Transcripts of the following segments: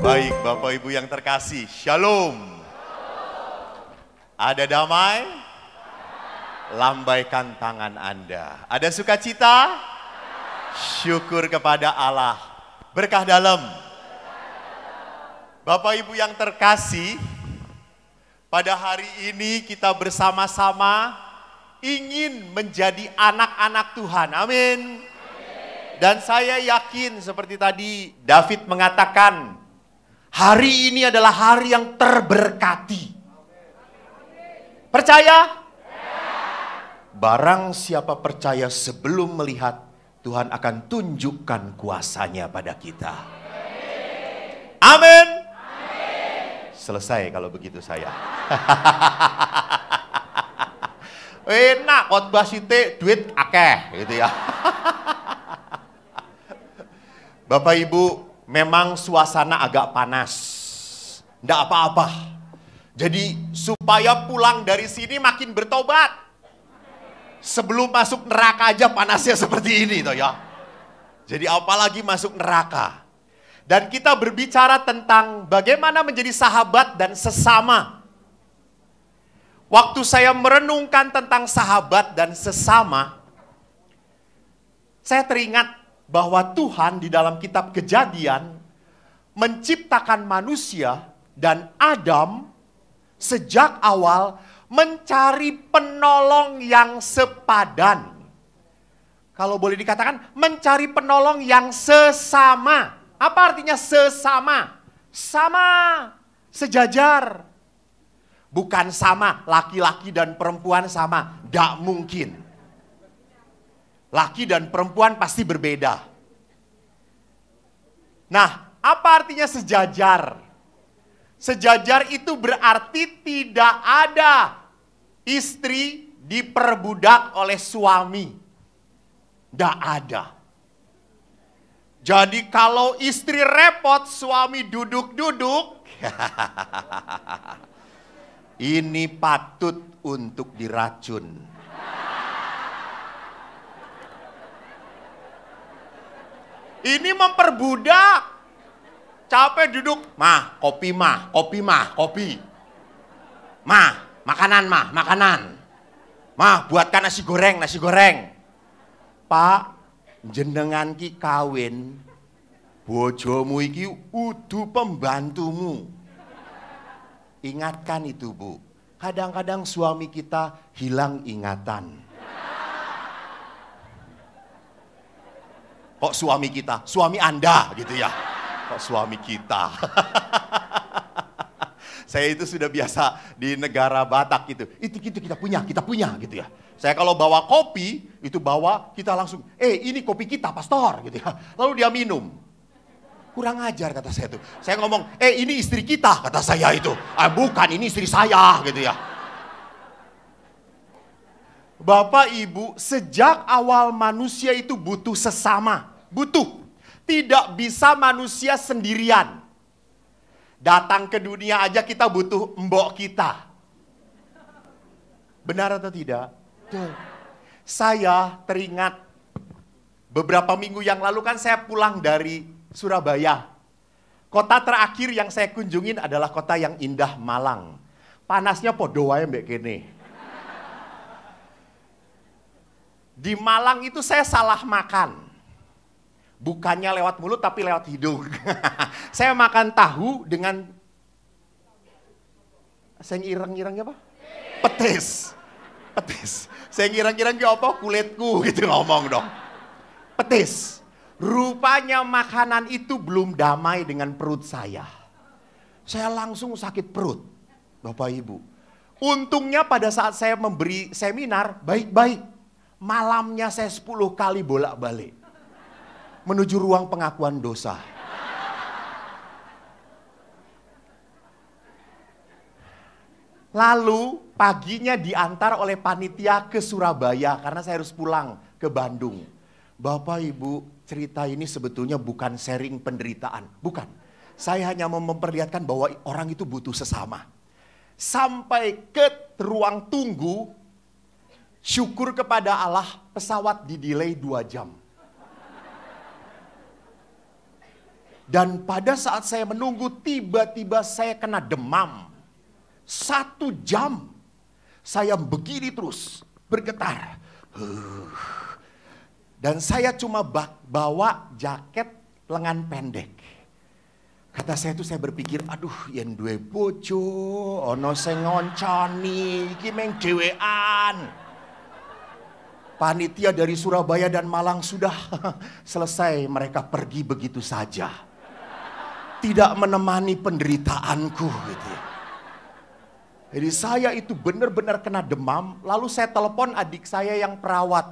Baik Bapak Ibu yang terkasih, Shalom. Ada damai? Lambaikan tangan Anda. Ada sukacita? Syukur kepada Allah. Berkah dalam. Bapak Ibu yang terkasih, pada hari ini kita bersama-sama ingin menjadi anak-anak Tuhan. Amin. Dan saya yakin seperti tadi David mengatakan, Hari ini adalah hari yang terberkati. Percaya? Barang siapa percaya sebelum melihat, Tuhan akan tunjukkan kuasanya pada kita. Amin. Selesai kalau begitu saya. Enak khotbah site duit akeh gitu ya. Bapak Ibu memang suasana agak panas. Tidak apa-apa. Jadi supaya pulang dari sini makin bertobat. Sebelum masuk neraka aja panasnya seperti ini toh ya. Jadi apalagi masuk neraka. Dan kita berbicara tentang bagaimana menjadi sahabat dan sesama. Waktu saya merenungkan tentang sahabat dan sesama, saya teringat bahwa Tuhan di dalam kitab Kejadian menciptakan manusia dan Adam sejak awal mencari penolong yang sepadan. Kalau boleh dikatakan mencari penolong yang sesama. Apa artinya sesama? Sama, sejajar. Bukan sama, laki-laki dan perempuan sama. Tidak mungkin. Laki dan perempuan pasti berbeda. Nah, apa artinya sejajar? Sejajar itu berarti tidak ada istri diperbudak oleh suami. Tidak ada. Jadi kalau istri repot, suami duduk-duduk. ini patut untuk diracun. Ini memperbudak. Capek duduk, mah, kopi mah, kopi mah, kopi. Mah, makanan mah, makanan. Mah, buatkan nasi goreng, nasi goreng. Pak, jenengan ki kawin, bojomu iki udu pembantumu. Ingatkan itu, Bu. Kadang-kadang suami kita hilang ingatan Kok suami kita? Suami Anda gitu ya. Kok suami kita? Saya itu sudah biasa di negara Batak gitu. Itu gitu kita punya, kita punya gitu ya. Saya kalau bawa kopi, itu bawa kita langsung, eh ini kopi kita pastor gitu ya. Lalu dia minum. Kurang ajar kata saya itu Saya ngomong, eh ini istri kita kata saya itu. Eh, bukan ini istri saya gitu ya. Bapak Ibu, sejak awal manusia itu butuh sesama butuh. Tidak bisa manusia sendirian. Datang ke dunia aja kita butuh mbok kita. Benar atau tidak? Tuh. Saya teringat beberapa minggu yang lalu kan saya pulang dari Surabaya. Kota terakhir yang saya kunjungin adalah kota yang indah Malang. Panasnya podo ya Mbak kene. Di Malang itu saya salah makan. Bukannya lewat mulut tapi lewat hidung. saya makan tahu dengan saya ngirang-ngirang apa? Ya, Petis. Petis. Saya ngirang-ngirang ya apa kulitku gitu ngomong dong. Petis. Rupanya makanan itu belum damai dengan perut saya. Saya langsung sakit perut. Bapak Ibu. Untungnya pada saat saya memberi seminar baik-baik. Malamnya saya 10 kali bolak-balik menuju ruang pengakuan dosa. Lalu paginya diantar oleh panitia ke Surabaya karena saya harus pulang ke Bandung. Bapak Ibu, cerita ini sebetulnya bukan sharing penderitaan, bukan. Saya hanya mau memperlihatkan bahwa orang itu butuh sesama. Sampai ke ruang tunggu, syukur kepada Allah pesawat didelay dua jam. Dan pada saat saya menunggu, tiba-tiba saya kena demam. Satu jam saya begini terus, bergetar. Dan saya cuma bawa jaket lengan pendek. Kata saya itu saya berpikir, aduh yang dua bojo, ono sing ngonconi, ini meng dewean. Panitia dari Surabaya dan Malang sudah selesai mereka pergi begitu saja tidak menemani penderitaanku gitu ya. Jadi saya itu benar-benar kena demam, lalu saya telepon adik saya yang perawat.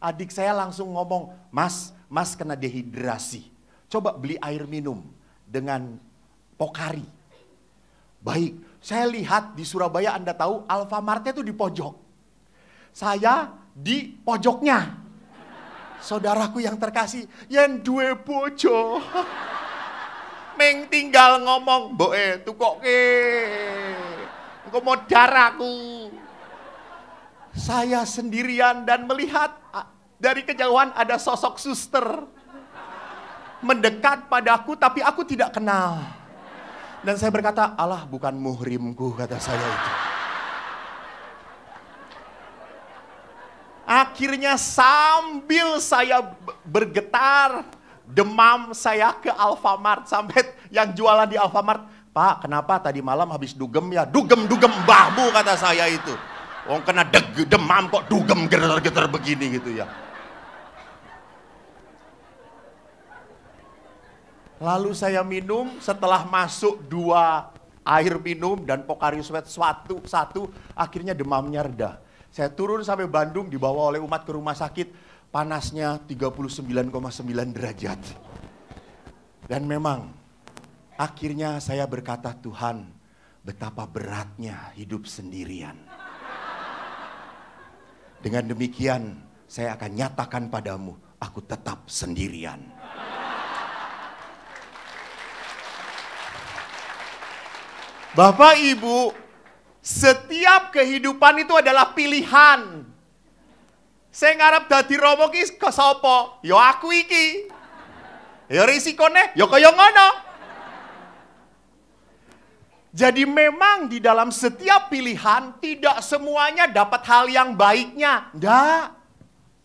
Adik saya langsung ngomong, mas, mas kena dehidrasi. Coba beli air minum dengan Pokari. Baik, saya lihat di Surabaya Anda tahu Alfamartnya itu di pojok. Saya di pojoknya. Saudaraku yang terkasih, yang dua pojok. Ming tinggal ngomong, boe tukok ke? Engkau mau daraku. Saya sendirian dan melihat dari kejauhan ada sosok suster mendekat padaku tapi aku tidak kenal. Dan saya berkata, Allah bukan muhrimku, kata saya itu. Akhirnya sambil saya bergetar, demam saya ke Alfamart sampai yang jualan di Alfamart, "Pak, kenapa tadi malam habis dugem ya? Dugem-dugem mbahmu," kata saya itu. Wong kena deg demam kok dugem geter-geter begini gitu ya. Lalu saya minum setelah masuk dua air minum dan pokari Sweat suatu satu akhirnya demamnya reda. Saya turun sampai Bandung dibawa oleh umat ke rumah sakit panasnya 39,9 derajat. Dan memang akhirnya saya berkata Tuhan betapa beratnya hidup sendirian. Dengan demikian saya akan nyatakan padamu aku tetap sendirian. Bapak Ibu, setiap kehidupan itu adalah pilihan. Sing ngarep dadi romo ki sapa? Ya aku iki. Ya risikone ya kaya ngono. Jadi memang di dalam setiap pilihan tidak semuanya dapat hal yang baiknya. Ndak.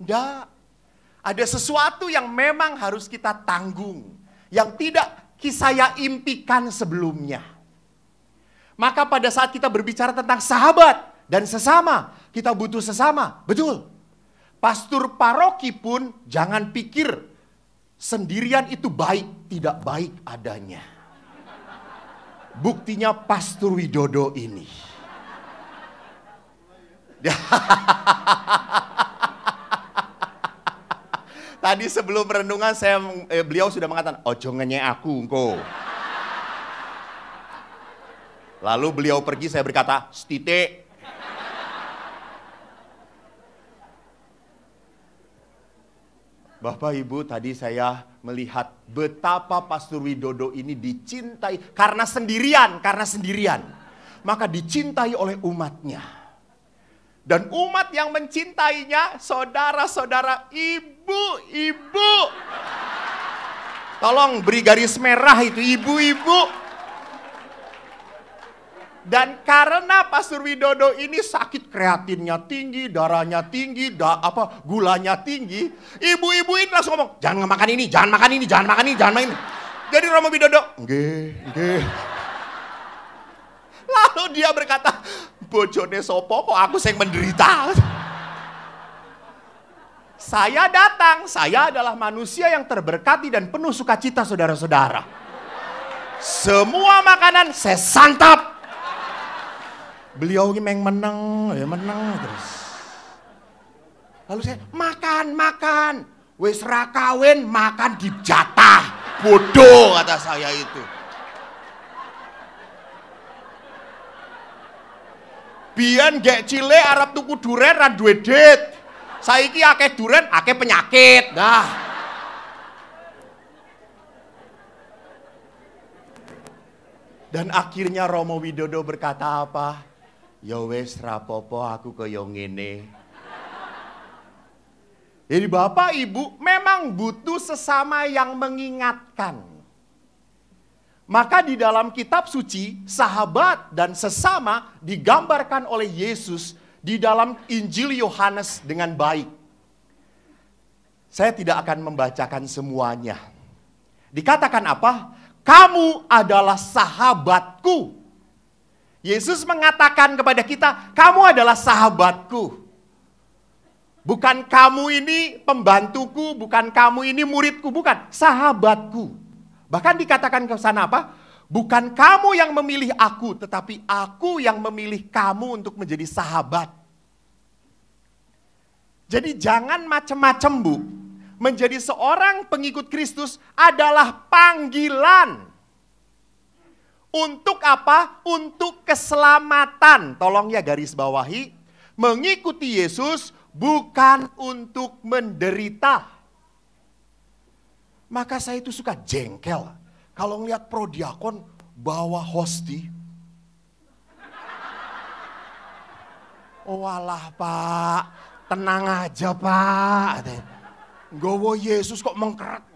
Ndak. Ada sesuatu yang memang harus kita tanggung. Yang tidak saya impikan sebelumnya. Maka pada saat kita berbicara tentang sahabat dan sesama, kita butuh sesama. Betul. Pastur paroki pun jangan pikir sendirian itu baik, tidak baik adanya. Buktinya Pastur Widodo ini. Tadi sebelum renungan saya eh, beliau sudah mengatakan, "Ojo ngenye aku engko." Lalu beliau pergi saya berkata, "Stite, Bapak Ibu tadi saya melihat betapa Pastor Widodo ini dicintai karena sendirian, karena sendirian. Maka dicintai oleh umatnya. Dan umat yang mencintainya saudara-saudara ibu-ibu. Tolong beri garis merah itu ibu-ibu. Dan karena Pastor Widodo ini sakit kreatinnya tinggi, darahnya tinggi, da, apa gulanya tinggi, ibu-ibu ini langsung ngomong, jangan makan ini, jangan makan ini, jangan makan ini, jangan makan ini. Jadi Romo Widodo, Lalu dia berkata, bojone sopo kok aku sing menderita. Saya datang, saya adalah manusia yang terberkati dan penuh sukacita saudara-saudara. Semua makanan saya santap. Beliau ini meng menang ya menang terus. Lalu saya, makan, makan. wes rakawin, makan di jatah. Bodoh kata saya itu. Bian gak cile Arab tuku duren ra duwe dit. Saiki duren ake penyakit. dah Dan akhirnya Romo Widodo berkata apa? ya wis rapopo aku kaya ngene. Jadi Bapak Ibu memang butuh sesama yang mengingatkan. Maka di dalam kitab suci, sahabat dan sesama digambarkan oleh Yesus di dalam Injil Yohanes dengan baik. Saya tidak akan membacakan semuanya. Dikatakan apa? Kamu adalah sahabatku Yesus mengatakan kepada kita, kamu adalah sahabatku. Bukan kamu ini pembantuku, bukan kamu ini muridku, bukan sahabatku. Bahkan dikatakan ke sana apa? Bukan kamu yang memilih aku, tetapi aku yang memilih kamu untuk menjadi sahabat. Jadi jangan macem-macem bu. Menjadi seorang pengikut Kristus adalah panggilan untuk apa? Untuk keselamatan. Tolong ya garis bawahi. Mengikuti Yesus bukan untuk menderita. Maka saya itu suka jengkel. Kalau ngeliat prodiakon bawa hosti. Walah oh pak, tenang aja pak. Gowo Yesus kok mengkeret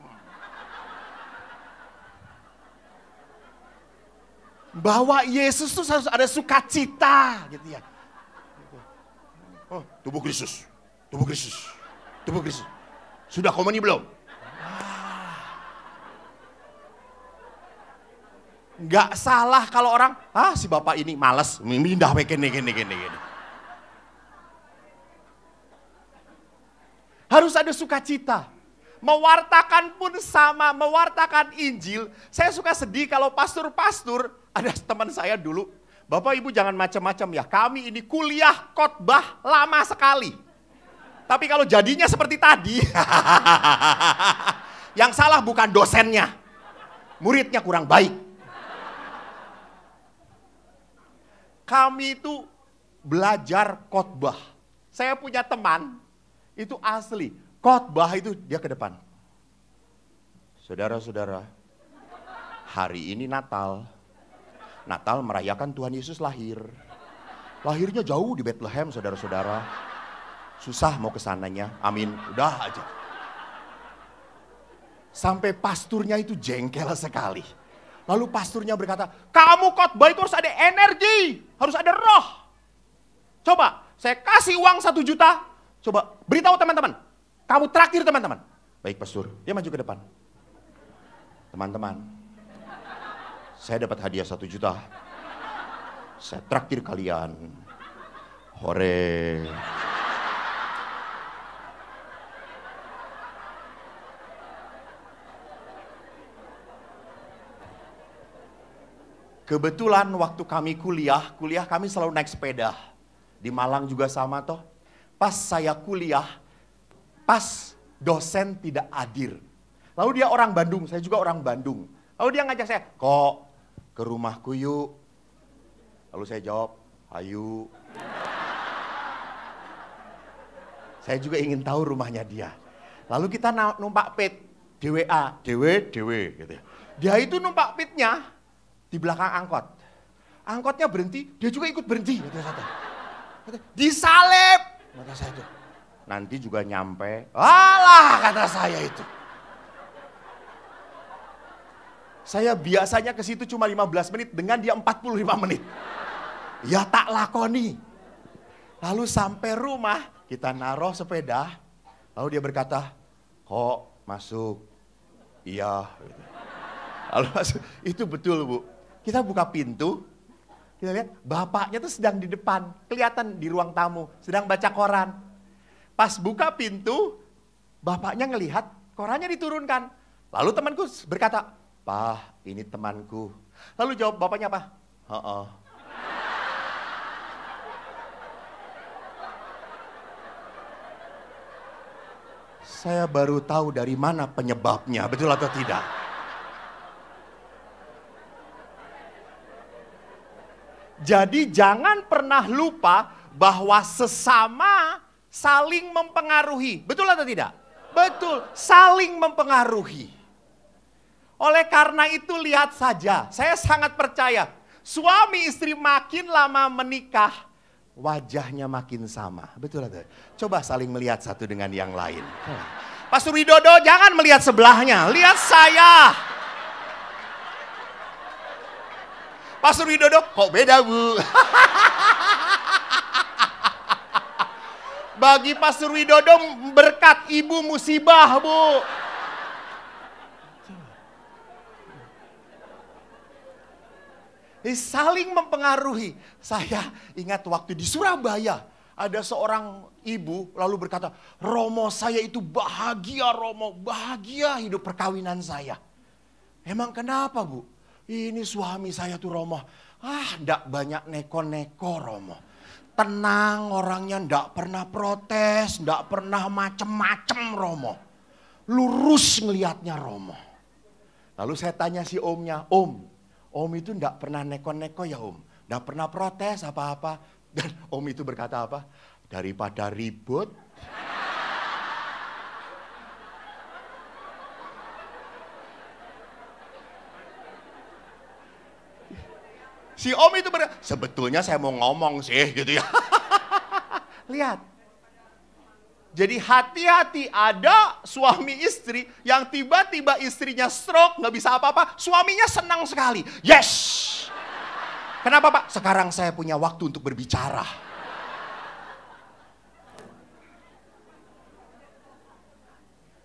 bahwa Yesus itu harus ada sukacita gitu ya. Oh, tubuh Kristus, tubuh Kristus, tubuh Kristus. Sudah komuni belum? ah. salah kalau orang, ah si bapak ini males, mindah begini, gini, gini, gini. Harus ada sukacita. Mewartakan pun sama, mewartakan Injil. Saya suka sedih kalau pastor-pastor ada teman saya dulu, Bapak Ibu jangan macam-macam ya, kami ini kuliah khotbah lama sekali. Tapi kalau jadinya seperti tadi, yang salah bukan dosennya, muridnya kurang baik. Kami itu belajar khotbah. Saya punya teman, itu asli. Khotbah itu dia ke depan. Saudara-saudara, hari ini Natal. Natal merayakan Tuhan Yesus lahir. Lahirnya jauh di Bethlehem, saudara-saudara. Susah mau kesananya, amin. Udah aja. Sampai pasturnya itu jengkel sekali. Lalu pasturnya berkata, kamu khotbah itu harus ada energi, harus ada roh. Coba, saya kasih uang satu juta, coba beritahu teman-teman. Kamu traktir teman-teman. Baik pastur, dia maju ke depan. Teman-teman, saya dapat hadiah satu juta. Saya traktir kalian. Hore. Kebetulan waktu kami kuliah, kuliah kami selalu naik sepeda. Di Malang juga sama toh. Pas saya kuliah, pas dosen tidak hadir. Lalu dia orang Bandung, saya juga orang Bandung. Lalu dia ngajak saya, kok ke rumahku yuk. Lalu saya jawab, ayu. saya juga ingin tahu rumahnya dia. Lalu kita numpak pit, DWA, DW, DW gitu. ya Dia itu numpak pitnya di belakang angkot. Angkotnya berhenti, dia juga ikut berhenti. Kata saya. Disalip, kata saya itu. Nanti juga nyampe. Alah, kata saya itu. Saya biasanya ke situ cuma 15 menit, dengan dia 45 menit. Ya tak lakoni. Lalu sampai rumah, kita naruh sepeda. Lalu dia berkata, kok masuk? Iya. Lalu masuk. itu betul bu. Kita buka pintu, kita lihat bapaknya tuh sedang di depan, kelihatan di ruang tamu, sedang baca koran. Pas buka pintu, bapaknya ngelihat korannya diturunkan. Lalu temanku berkata, Pak, ini temanku. Lalu jawab bapaknya apa? Oh, Saya baru tahu dari mana penyebabnya, betul atau tidak? Jadi jangan pernah lupa bahwa sesama saling mempengaruhi. Betul atau tidak? Betul, saling mempengaruhi. Oleh karena itu lihat saja, saya sangat percaya suami istri makin lama menikah wajahnya makin sama. Betul atau? Coba saling melihat satu dengan yang lain. Pastor Widodo jangan melihat sebelahnya, lihat saya. Pastor Widodo kok beda bu? Bagi Pastor Widodo berkat ibu musibah bu. Eh, saling mempengaruhi. Saya ingat waktu di Surabaya ada seorang ibu lalu berkata, Romo saya itu bahagia Romo, bahagia hidup perkawinan saya. Emang kenapa bu? Ini suami saya tuh Romo. Ah, ndak banyak neko-neko Romo. Tenang orangnya ndak pernah protes, ndak pernah macem-macem Romo. Lurus ngelihatnya Romo. Lalu saya tanya si omnya, om Om itu tidak pernah neko-neko ya om. tidak pernah protes apa-apa. Dan om itu berkata apa? Daripada ribut. si om itu berkata, Sebetulnya saya mau ngomong sih gitu ya. Lihat, jadi hati-hati ada suami istri yang tiba-tiba istrinya stroke, nggak bisa apa-apa, suaminya senang sekali. Yes! Kenapa pak? Sekarang saya punya waktu untuk berbicara.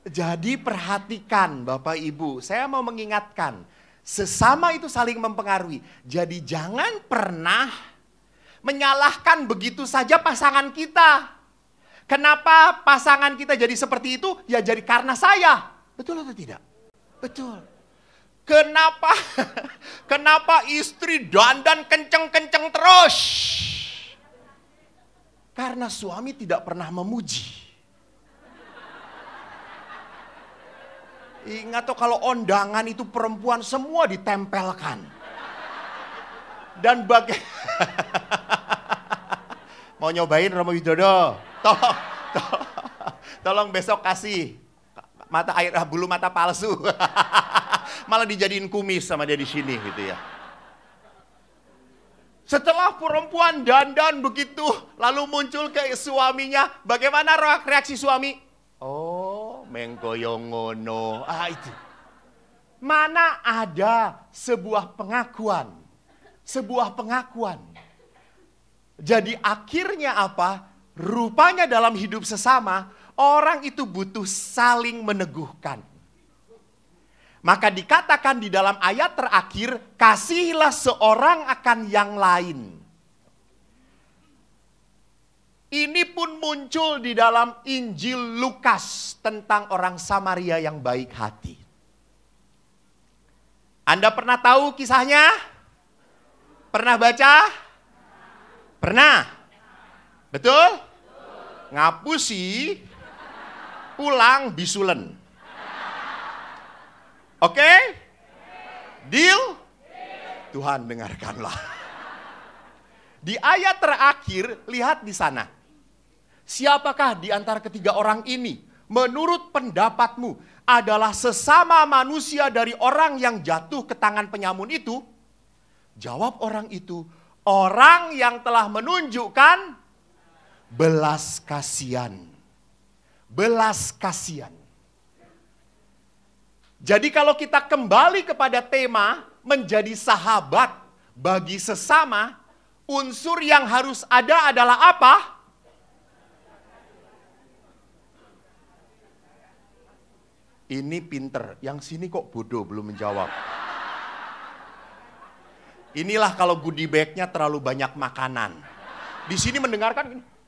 Jadi perhatikan Bapak Ibu, saya mau mengingatkan, sesama itu saling mempengaruhi. Jadi jangan pernah menyalahkan begitu saja pasangan kita. Kenapa pasangan kita jadi seperti itu? Ya jadi karena saya. Betul atau tidak? Betul. Kenapa? Kenapa istri dandan kenceng-kenceng terus? Karena suami tidak pernah memuji. Ingat tuh kalau undangan itu perempuan semua ditempelkan. Dan bagaimana? mau nyobain Romo Widodo. Tolong, tolong, tolong besok kasih mata air ah, bulu mata palsu. Malah dijadiin kumis sama dia di sini gitu ya. Setelah perempuan dandan begitu, lalu muncul ke suaminya, bagaimana reaksi suami? Oh, mengkoyongono. Ah itu. Mana ada sebuah pengakuan. Sebuah pengakuan jadi akhirnya apa? Rupanya dalam hidup sesama, orang itu butuh saling meneguhkan. Maka dikatakan di dalam ayat terakhir, kasihilah seorang akan yang lain. Ini pun muncul di dalam Injil Lukas tentang orang Samaria yang baik hati. Anda pernah tahu kisahnya? Pernah baca? Pernah? Betul? Ngapusi pulang bisulen. Oke? Deal? Tuhan dengarkanlah. Di ayat terakhir, lihat di sana. Siapakah di antara ketiga orang ini menurut pendapatmu adalah sesama manusia dari orang yang jatuh ke tangan penyamun itu? Jawab orang itu, orang yang telah menunjukkan belas kasihan. Belas kasihan. Jadi kalau kita kembali kepada tema menjadi sahabat bagi sesama, unsur yang harus ada adalah apa? Ini pinter, yang sini kok bodoh belum menjawab. Inilah kalau goodie bagnya terlalu banyak makanan. Di sini mendengarkan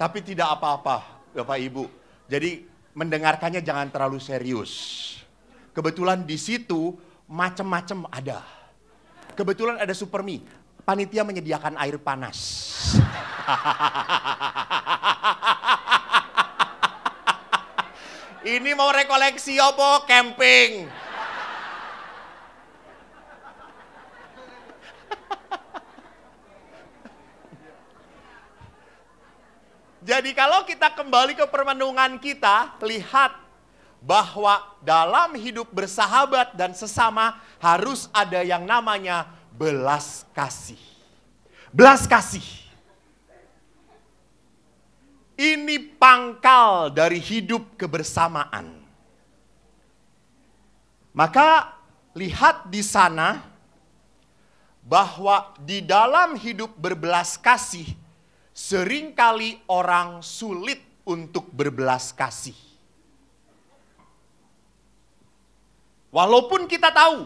Tapi tidak apa-apa, Bapak Ibu. Jadi mendengarkannya jangan terlalu serius. Kebetulan di situ macam-macam ada. Kebetulan ada super mie. Panitia menyediakan air panas. Ini mau rekoleksi apa? Camping. Jadi kalau kita kembali ke permenungan kita, lihat bahwa dalam hidup bersahabat dan sesama harus ada yang namanya belas kasih. Belas kasih. Ini pangkal dari hidup kebersamaan. Maka lihat di sana bahwa di dalam hidup berbelas kasih seringkali orang sulit untuk berbelas kasih. Walaupun kita tahu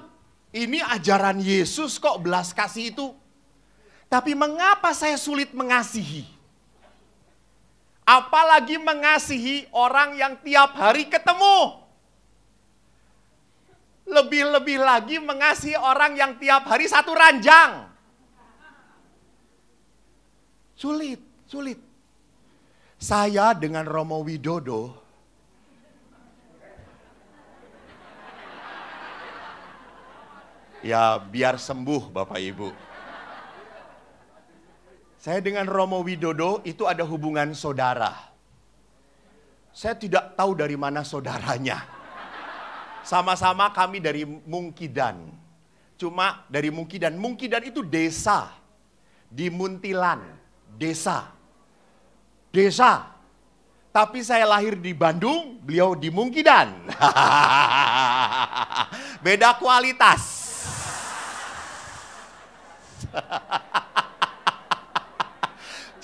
ini ajaran Yesus kok belas kasih itu. Tapi mengapa saya sulit mengasihi? Apalagi mengasihi orang yang tiap hari ketemu. Lebih-lebih lagi mengasihi orang yang tiap hari satu ranjang. Sulit, sulit. Saya dengan Romo Widodo ya biar sembuh Bapak Ibu. Saya dengan Romo Widodo itu ada hubungan saudara. Saya tidak tahu dari mana saudaranya. Sama-sama kami dari Mungkidan. Cuma dari Mungkidan. Mungkidan itu desa. Di Muntilan. Desa. Desa. Tapi saya lahir di Bandung, beliau di Mungkidan. Beda kualitas.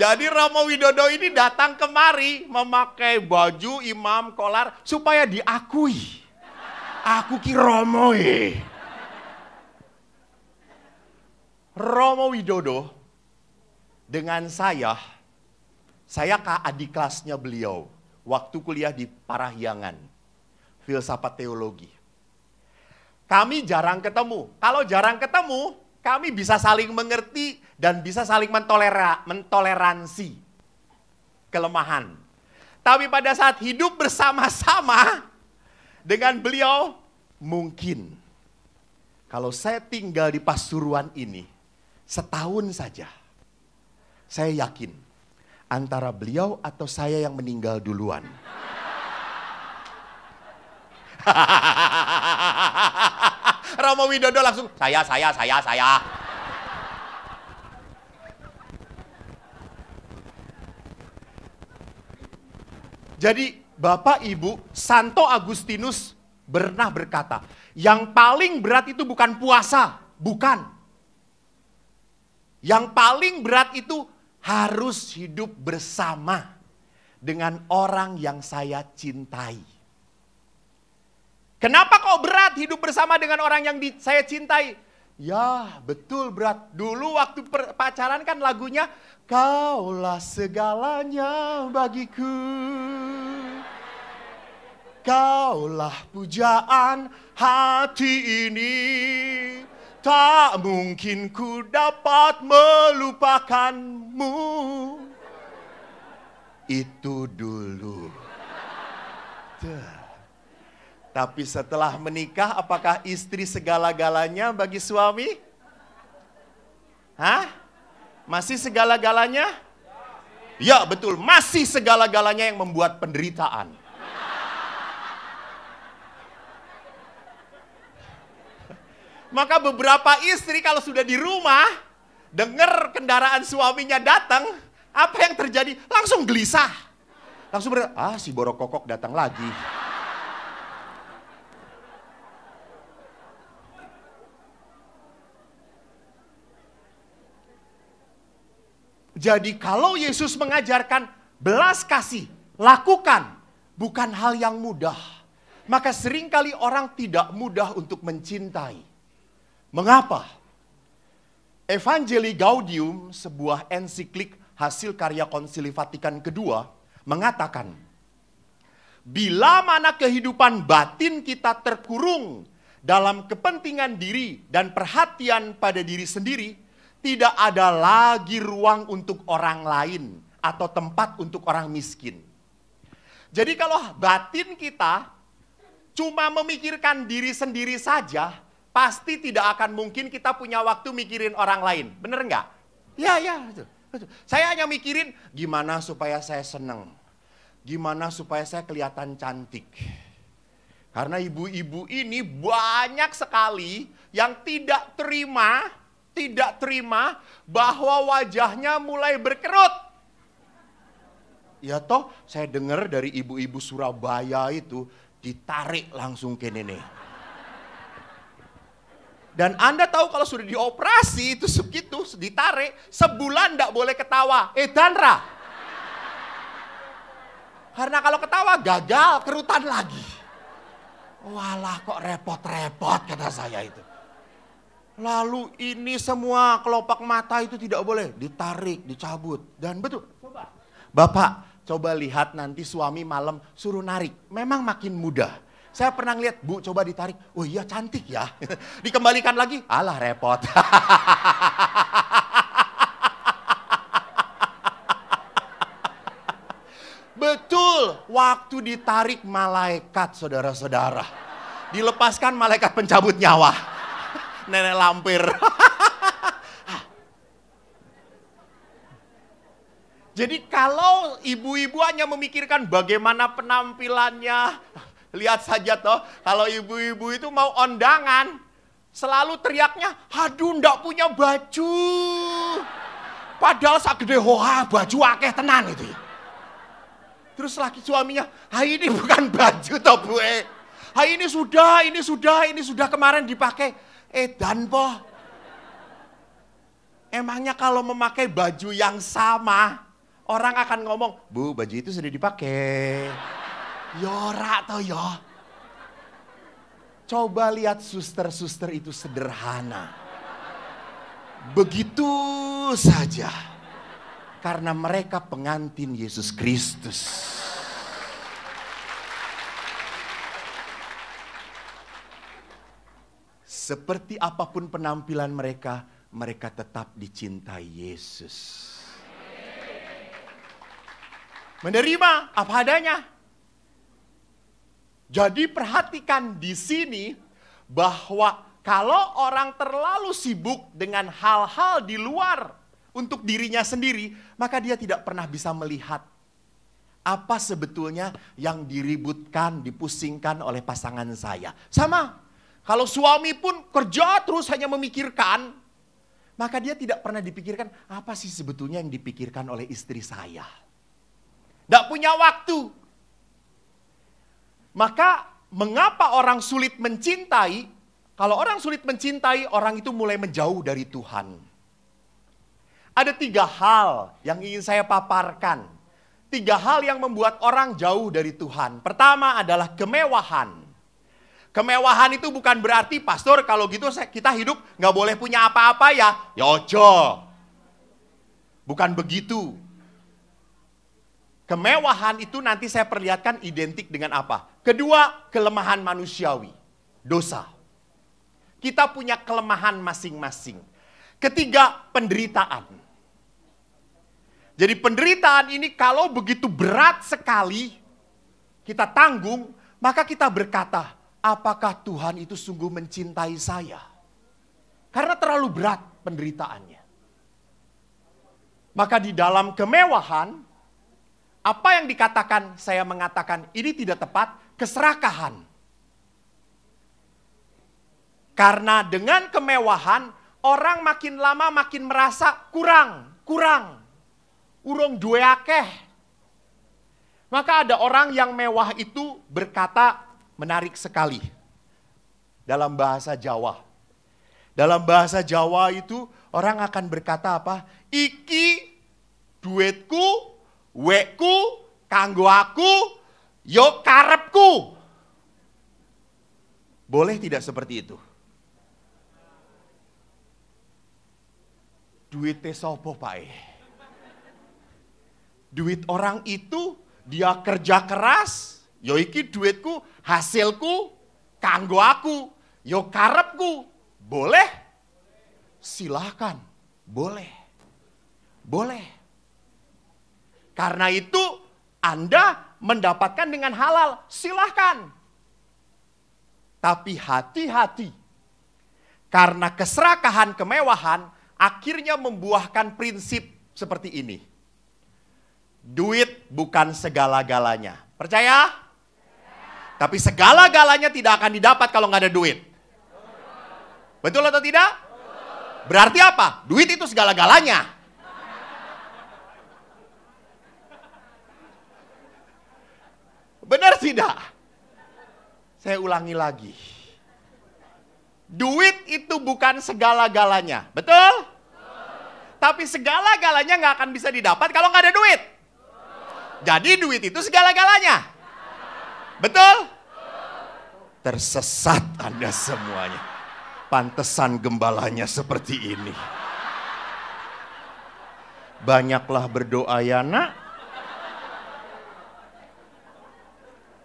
Jadi Romo Widodo ini datang kemari memakai baju imam kolar supaya diakui. Aku ki Romo ye. Romo Widodo dengan saya, saya ke adik kelasnya beliau waktu kuliah di Parahyangan, filsafat teologi. Kami jarang ketemu. Kalau jarang ketemu, kami bisa saling mengerti dan bisa saling mentolera, mentoleransi kelemahan. Tapi pada saat hidup bersama-sama dengan beliau, mungkin kalau saya tinggal di Pasuruan ini setahun saja, saya yakin antara beliau atau saya yang meninggal duluan. Romo Widodo langsung saya saya saya saya. Jadi Bapak Ibu, Santo Agustinus pernah berkata, yang paling berat itu bukan puasa, bukan. Yang paling berat itu harus hidup bersama dengan orang yang saya cintai. Kenapa kok berat hidup bersama dengan orang yang di, saya cintai? Ya, betul berat. Dulu waktu per, pacaran kan lagunya Kaulah segalanya bagiku. Kaulah pujaan hati ini. Tak mungkin ku dapat melupakanmu. Itu dulu. Tuh. Tapi setelah menikah, apakah istri segala-galanya bagi suami? Hah? Masih segala-galanya? Ya, betul. Masih segala-galanya yang membuat penderitaan. Maka beberapa istri kalau sudah di rumah, dengar kendaraan suaminya datang, apa yang terjadi? Langsung gelisah. Langsung ber, ah si borok kokok datang lagi. Jadi kalau Yesus mengajarkan belas kasih, lakukan. Bukan hal yang mudah. Maka seringkali orang tidak mudah untuk mencintai. Mengapa? Evangelii Gaudium, sebuah ensiklik hasil karya konsili Vatikan kedua, mengatakan, Bila mana kehidupan batin kita terkurung dalam kepentingan diri dan perhatian pada diri sendiri, tidak ada lagi ruang untuk orang lain atau tempat untuk orang miskin. Jadi kalau batin kita cuma memikirkan diri sendiri saja, pasti tidak akan mungkin kita punya waktu mikirin orang lain. Bener nggak? Ya, ya. Saya hanya mikirin gimana supaya saya seneng. Gimana supaya saya kelihatan cantik. Karena ibu-ibu ini banyak sekali yang tidak terima tidak terima bahwa wajahnya mulai berkerut. Ya toh saya dengar dari ibu-ibu Surabaya itu ditarik langsung ke nenek. Dan Anda tahu kalau sudah dioperasi itu segitu, ditarik, sebulan tidak boleh ketawa. Eh Danra. Karena kalau ketawa gagal, kerutan lagi. Walah kok repot-repot kata saya itu. Lalu ini semua kelopak mata itu tidak boleh ditarik, dicabut. Dan betul, coba. Bapak, coba lihat nanti suami malam suruh narik. Memang makin mudah. Saya pernah lihat bu coba ditarik. Oh iya cantik ya. Dikembalikan lagi, alah repot. Betul, waktu ditarik malaikat saudara-saudara. Dilepaskan malaikat pencabut nyawa nenek lampir. Jadi kalau ibu-ibu hanya memikirkan bagaimana penampilannya, lihat saja toh, kalau ibu-ibu itu mau undangan, selalu teriaknya, aduh ndak punya baju. Padahal saat gede hoa baju akeh tenan itu. Ya. Terus laki suaminya, ah ini bukan baju toh bu, eh. Ah ini sudah, ini sudah, ini sudah kemarin dipakai. Eh, dan po. Emangnya kalau memakai baju yang sama, orang akan ngomong, Bu, baju itu sudah dipakai. Yora toh yo. Coba lihat suster-suster itu sederhana. Begitu saja. Karena mereka pengantin Yesus Kristus. Seperti apapun penampilan mereka, mereka tetap dicintai Yesus. Menerima apa adanya. Jadi perhatikan di sini bahwa kalau orang terlalu sibuk dengan hal-hal di luar untuk dirinya sendiri, maka dia tidak pernah bisa melihat apa sebetulnya yang diributkan, dipusingkan oleh pasangan saya. Sama kalau suami pun kerja terus hanya memikirkan, maka dia tidak pernah dipikirkan apa sih sebetulnya yang dipikirkan oleh istri saya. Tidak punya waktu. Maka mengapa orang sulit mencintai? Kalau orang sulit mencintai, orang itu mulai menjauh dari Tuhan. Ada tiga hal yang ingin saya paparkan. Tiga hal yang membuat orang jauh dari Tuhan. Pertama adalah kemewahan. Kemewahan itu bukan berarti, pastor kalau gitu kita hidup nggak boleh punya apa-apa ya. Yojo. Ya bukan begitu. Kemewahan itu nanti saya perlihatkan identik dengan apa. Kedua, kelemahan manusiawi. Dosa. Kita punya kelemahan masing-masing. Ketiga, penderitaan. Jadi penderitaan ini kalau begitu berat sekali kita tanggung, maka kita berkata, apakah Tuhan itu sungguh mencintai saya? Karena terlalu berat penderitaannya. Maka di dalam kemewahan, apa yang dikatakan saya mengatakan ini tidak tepat, keserakahan. Karena dengan kemewahan, orang makin lama makin merasa kurang, kurang. Urung dua Maka ada orang yang mewah itu berkata, menarik sekali dalam bahasa Jawa. Dalam bahasa Jawa itu orang akan berkata apa? Iki duitku, weku, kanggo aku, yo karepku. Boleh tidak seperti itu? Duitnya sopo eh. Duit orang itu dia kerja keras, Yo ya iki duitku, hasilku kanggo aku. Yo ya karepku. Boleh? Silahkan. Boleh. Boleh. Karena itu Anda mendapatkan dengan halal. Silahkan. Tapi hati-hati. Karena keserakahan kemewahan akhirnya membuahkan prinsip seperti ini. Duit bukan segala-galanya. Percaya? Tapi segala-galanya tidak akan didapat kalau nggak ada duit. Betul atau tidak? Berarti apa? Duit itu segala-galanya. Benar tidak? Saya ulangi lagi. Duit itu bukan segala-galanya. Betul? Tapi segala-galanya nggak akan bisa didapat kalau nggak ada duit. Jadi duit itu segala-galanya. Betul? Tersesat Anda semuanya. Pantesan gembalanya seperti ini. Banyaklah berdoa ya nak.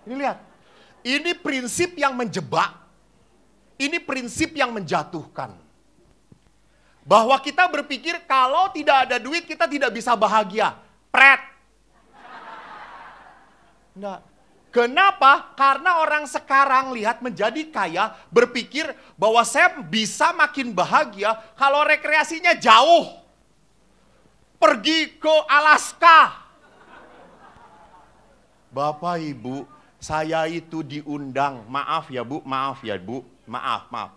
Ini lihat. Ini prinsip yang menjebak. Ini prinsip yang menjatuhkan. Bahwa kita berpikir kalau tidak ada duit kita tidak bisa bahagia. Pret. Enggak. Kenapa? Karena orang sekarang lihat menjadi kaya, berpikir bahwa saya bisa makin bahagia kalau rekreasinya jauh. Pergi ke Alaska. Bapak Ibu, saya itu diundang. Maaf ya Bu, maaf ya Bu, maaf, maaf.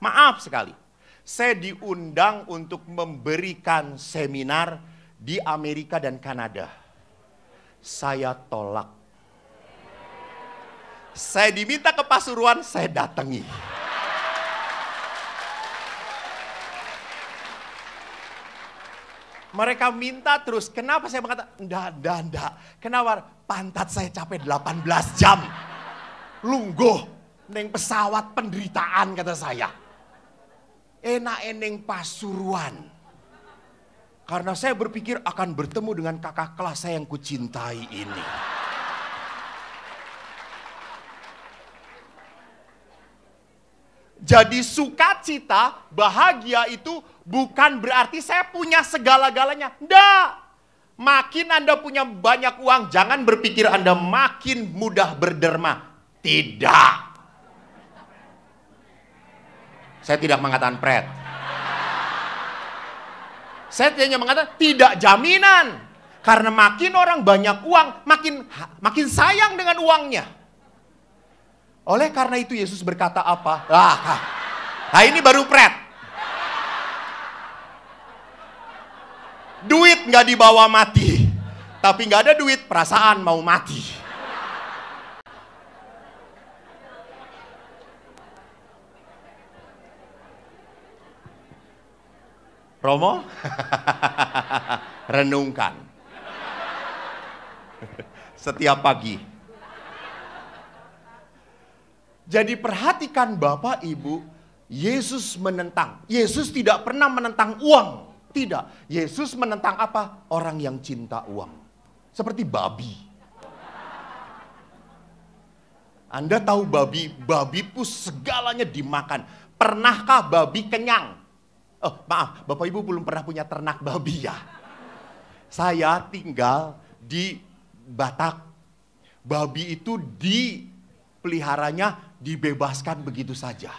Maaf sekali. Saya diundang untuk memberikan seminar di Amerika dan Kanada. Saya tolak saya diminta ke Pasuruan, saya datangi. Mereka minta terus, kenapa saya berkata, enggak, enggak, enggak. Kenapa? Pantat saya capek 18 jam. Lungguh, neng pesawat penderitaan kata saya. Enak eneng Pasuruan. Karena saya berpikir akan bertemu dengan kakak kelas saya yang kucintai ini. Jadi sukacita, bahagia itu bukan berarti saya punya segala-galanya. Enggak. Makin Anda punya banyak uang, jangan berpikir Anda makin mudah berderma. Tidak. Saya tidak mengatakan pret. Saya hanya mengatakan tidak jaminan. Karena makin orang banyak uang, makin makin sayang dengan uangnya. Oleh karena itu Yesus berkata apa? Ah, ah. Nah ini baru pret. Duit nggak dibawa mati. Tapi nggak ada duit, perasaan mau mati. Romo, renungkan. Setiap pagi jadi perhatikan Bapak Ibu, Yesus menentang. Yesus tidak pernah menentang uang. Tidak. Yesus menentang apa? Orang yang cinta uang. Seperti babi. Anda tahu babi, babi pun segalanya dimakan. Pernahkah babi kenyang? Oh, maaf, Bapak Ibu belum pernah punya ternak babi ya. Saya tinggal di Batak. Babi itu dipeliharanya dibebaskan begitu saja.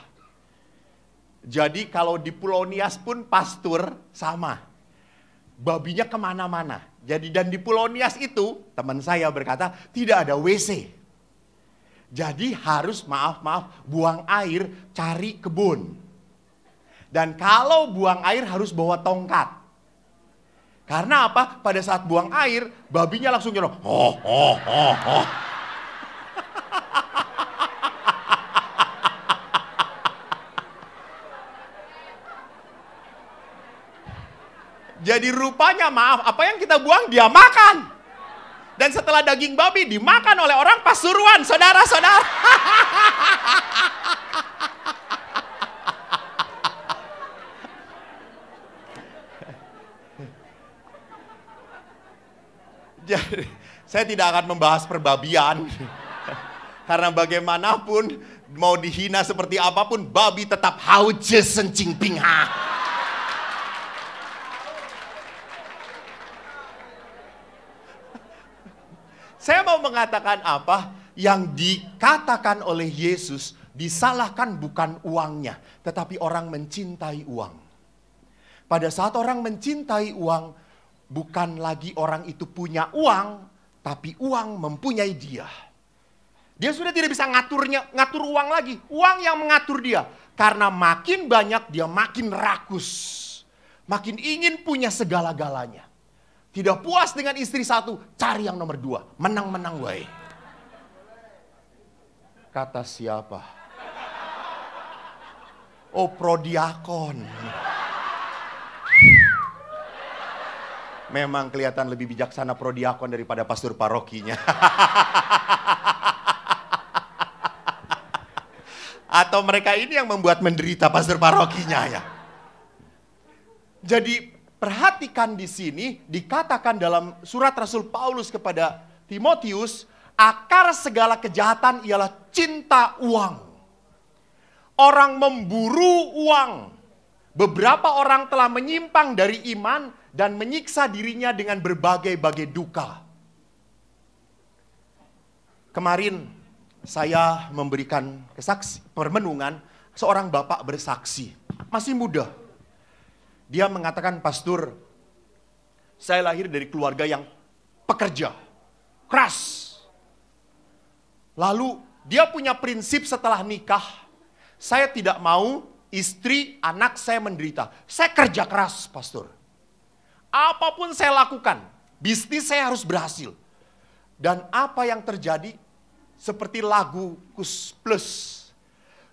Jadi kalau di Pulau Nias pun pastur sama. Babinya kemana-mana. Jadi dan di Pulau Nias itu teman saya berkata tidak ada WC. Jadi harus maaf-maaf buang air cari kebun. Dan kalau buang air harus bawa tongkat. Karena apa? Pada saat buang air, babinya langsung nyerong. Oh, oh, oh, oh. Jadi rupanya maaf, apa yang kita buang dia makan. Dan setelah daging babi dimakan oleh orang Pasuruan, saudara-saudara. Jadi saya tidak akan membahas perbabian. Karena bagaimanapun mau dihina seperti apapun, babi tetap hau sencing Saya mau mengatakan apa? Yang dikatakan oleh Yesus disalahkan bukan uangnya, tetapi orang mencintai uang. Pada saat orang mencintai uang, bukan lagi orang itu punya uang, tapi uang mempunyai dia. Dia sudah tidak bisa ngaturnya, ngatur uang lagi. Uang yang mengatur dia. Karena makin banyak dia makin rakus. Makin ingin punya segala-galanya. Tidak puas dengan istri satu, cari yang nomor dua. Menang-menang wae. Kata siapa? Oh prodiakon. Memang kelihatan lebih bijaksana prodiakon daripada pastor parokinya. Atau mereka ini yang membuat menderita pastor parokinya ya. Jadi Perhatikan di sini dikatakan dalam surat Rasul Paulus kepada Timotius, akar segala kejahatan ialah cinta uang. Orang memburu uang. Beberapa orang telah menyimpang dari iman dan menyiksa dirinya dengan berbagai-bagai duka. Kemarin saya memberikan kesaksi, permenungan seorang bapak bersaksi, masih muda. Dia mengatakan, Pastor, saya lahir dari keluarga yang pekerja, keras. Lalu dia punya prinsip setelah nikah, saya tidak mau istri, anak saya menderita. Saya kerja keras, Pastor. Apapun saya lakukan, bisnis saya harus berhasil. Dan apa yang terjadi? Seperti lagu Kus Plus.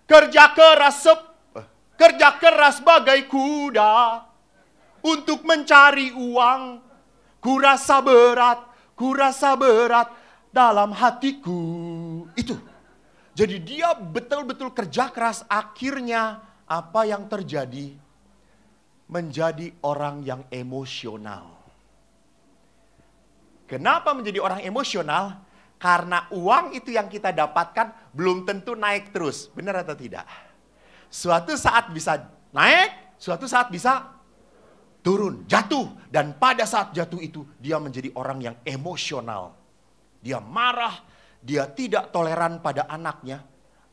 Kerja keras sep, eh, kerja keras bagai kuda, untuk mencari uang. ku rasa berat, ku rasa berat dalam hatiku. Itu. Jadi dia betul-betul kerja keras akhirnya apa yang terjadi menjadi orang yang emosional. Kenapa menjadi orang emosional? Karena uang itu yang kita dapatkan belum tentu naik terus. Benar atau tidak? Suatu saat bisa naik, suatu saat bisa turun, jatuh. Dan pada saat jatuh itu dia menjadi orang yang emosional. Dia marah, dia tidak toleran pada anaknya.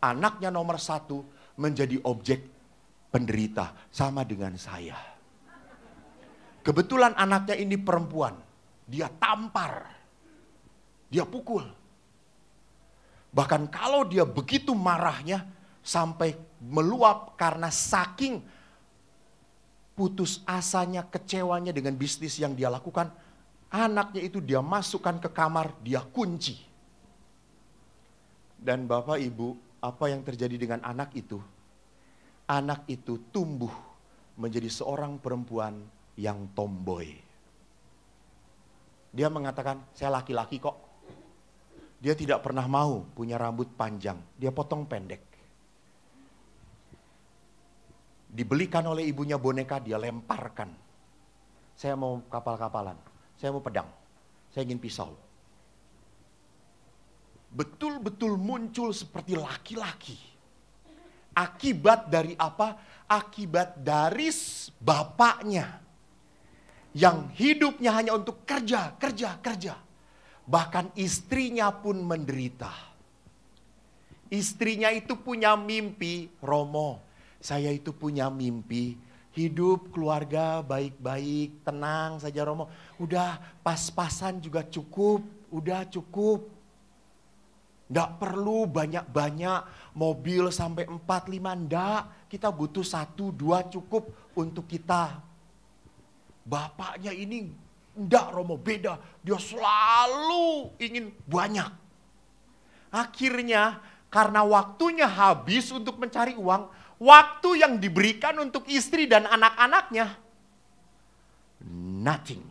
Anaknya nomor satu menjadi objek penderita. Sama dengan saya. Kebetulan anaknya ini perempuan. Dia tampar. Dia pukul. Bahkan kalau dia begitu marahnya sampai meluap karena saking putus asanya, kecewanya dengan bisnis yang dia lakukan, anaknya itu dia masukkan ke kamar, dia kunci. Dan Bapak Ibu, apa yang terjadi dengan anak itu? Anak itu tumbuh menjadi seorang perempuan yang tomboy. Dia mengatakan, saya laki-laki kok. Dia tidak pernah mau punya rambut panjang, dia potong pendek. Dibelikan oleh ibunya boneka, dia lemparkan. Saya mau kapal-kapalan, saya mau pedang, saya ingin pisau. Betul-betul muncul seperti laki-laki. Akibat dari apa? Akibat dari bapaknya. Yang hidupnya hanya untuk kerja, kerja, kerja. Bahkan istrinya pun menderita istrinya itu punya mimpi Romo. Saya itu punya mimpi hidup keluarga baik-baik, tenang saja Romo. Udah pas-pasan juga cukup, udah cukup. Ndak perlu banyak-banyak mobil sampai 4 5 ndak. Kita butuh satu dua cukup untuk kita. Bapaknya ini ndak Romo beda, dia selalu ingin banyak. Akhirnya karena waktunya habis untuk mencari uang, Waktu yang diberikan untuk istri dan anak-anaknya, nothing.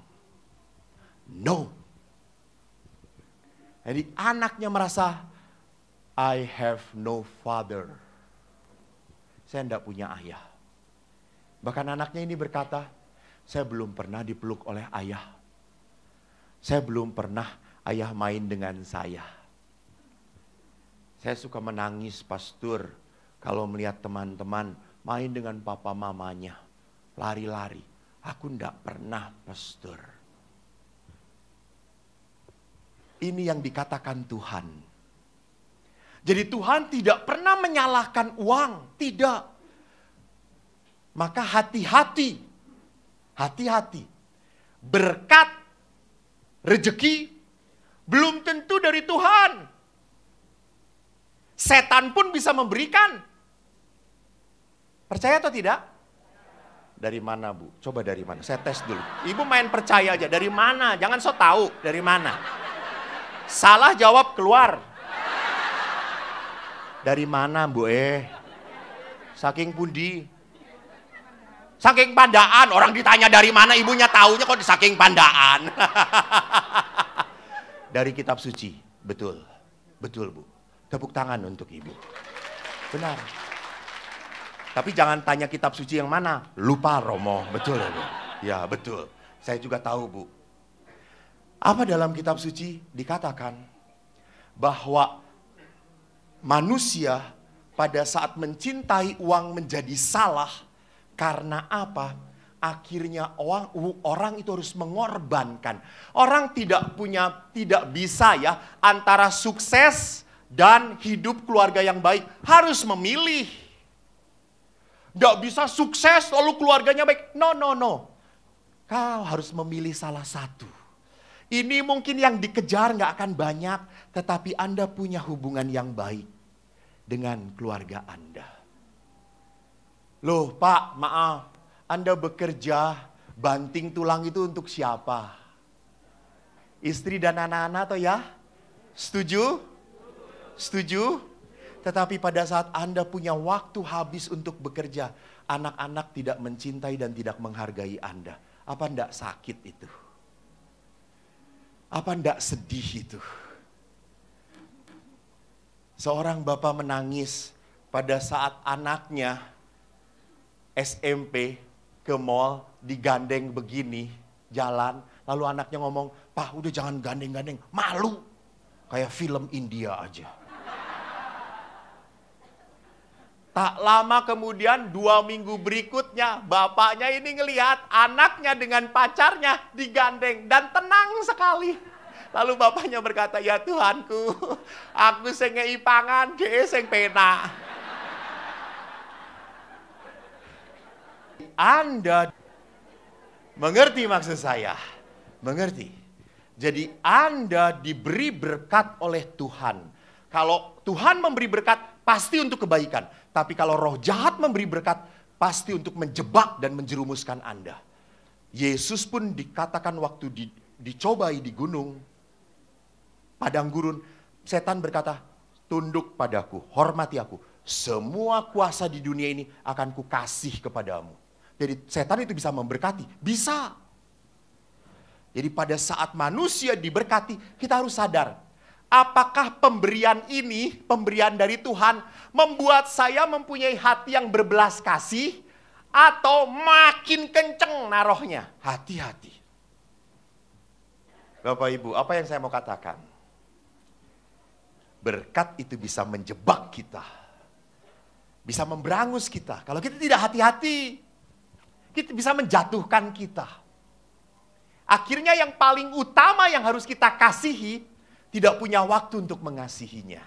No. Jadi anaknya merasa, I have no father. Saya tidak punya ayah. Bahkan anaknya ini berkata, saya belum pernah dipeluk oleh ayah. Saya belum pernah ayah main dengan saya. Saya suka menangis pastur kalau melihat teman-teman main dengan papa mamanya, lari-lari. Aku ndak pernah pastor. Ini yang dikatakan Tuhan. Jadi Tuhan tidak pernah menyalahkan uang, tidak. Maka hati-hati, hati-hati. Berkat, rejeki, belum tentu dari Tuhan. Setan pun bisa memberikan, Percaya atau tidak? Dari mana bu? Coba dari mana? Saya tes dulu. Ibu main percaya aja. Dari mana? Jangan so tahu. Dari mana? Salah jawab keluar. Dari mana bu? Eh, saking pundi. Saking pandaan. Orang ditanya dari mana ibunya taunya kok saking pandaan. dari kitab suci. Betul. Betul bu. Tepuk tangan untuk ibu. Benar. Tapi jangan tanya kitab suci yang mana. Lupa Romo, betul ya Ya betul, saya juga tahu Bu. Apa dalam kitab suci dikatakan? Bahwa manusia pada saat mencintai uang menjadi salah, karena apa? Akhirnya orang, orang itu harus mengorbankan. Orang tidak punya, tidak bisa ya, antara sukses dan hidup keluarga yang baik. Harus memilih tidak bisa sukses lalu keluarganya baik. No, no, no. Kau harus memilih salah satu. Ini mungkin yang dikejar nggak akan banyak, tetapi Anda punya hubungan yang baik dengan keluarga Anda. Loh Pak, maaf, Anda bekerja, banting tulang itu untuk siapa? Istri dan anak-anak atau ya? Setuju? Setuju? Tetapi pada saat Anda punya waktu habis untuk bekerja, anak-anak tidak mencintai dan tidak menghargai Anda. Apa ndak sakit itu? Apa ndak sedih itu? Seorang bapak menangis pada saat anaknya SMP ke mall digandeng begini jalan lalu anaknya ngomong, "Pak, udah jangan gandeng-gandeng, malu." Kayak film India aja. Tak lama kemudian dua minggu berikutnya bapaknya ini ngelihat anaknya dengan pacarnya digandeng dan tenang sekali. Lalu bapaknya berkata, ya Tuhanku, aku sing ipangan, dia sing pena. Anda mengerti maksud saya? Mengerti. Jadi Anda diberi berkat oleh Tuhan. Kalau Tuhan memberi berkat, pasti untuk kebaikan. Tapi kalau roh jahat memberi berkat, pasti untuk menjebak dan menjerumuskan Anda. Yesus pun dikatakan waktu di, dicobai di gunung, padang gurun, setan berkata, tunduk padaku, hormati aku. Semua kuasa di dunia ini akan kukasih kepadamu. Jadi setan itu bisa memberkati, bisa. Jadi pada saat manusia diberkati, kita harus sadar apakah pemberian ini, pemberian dari Tuhan, membuat saya mempunyai hati yang berbelas kasih atau makin kenceng narohnya? Hati-hati. Bapak Ibu, apa yang saya mau katakan? Berkat itu bisa menjebak kita. Bisa memberangus kita. Kalau kita tidak hati-hati, kita bisa menjatuhkan kita. Akhirnya yang paling utama yang harus kita kasihi tidak punya waktu untuk mengasihinya.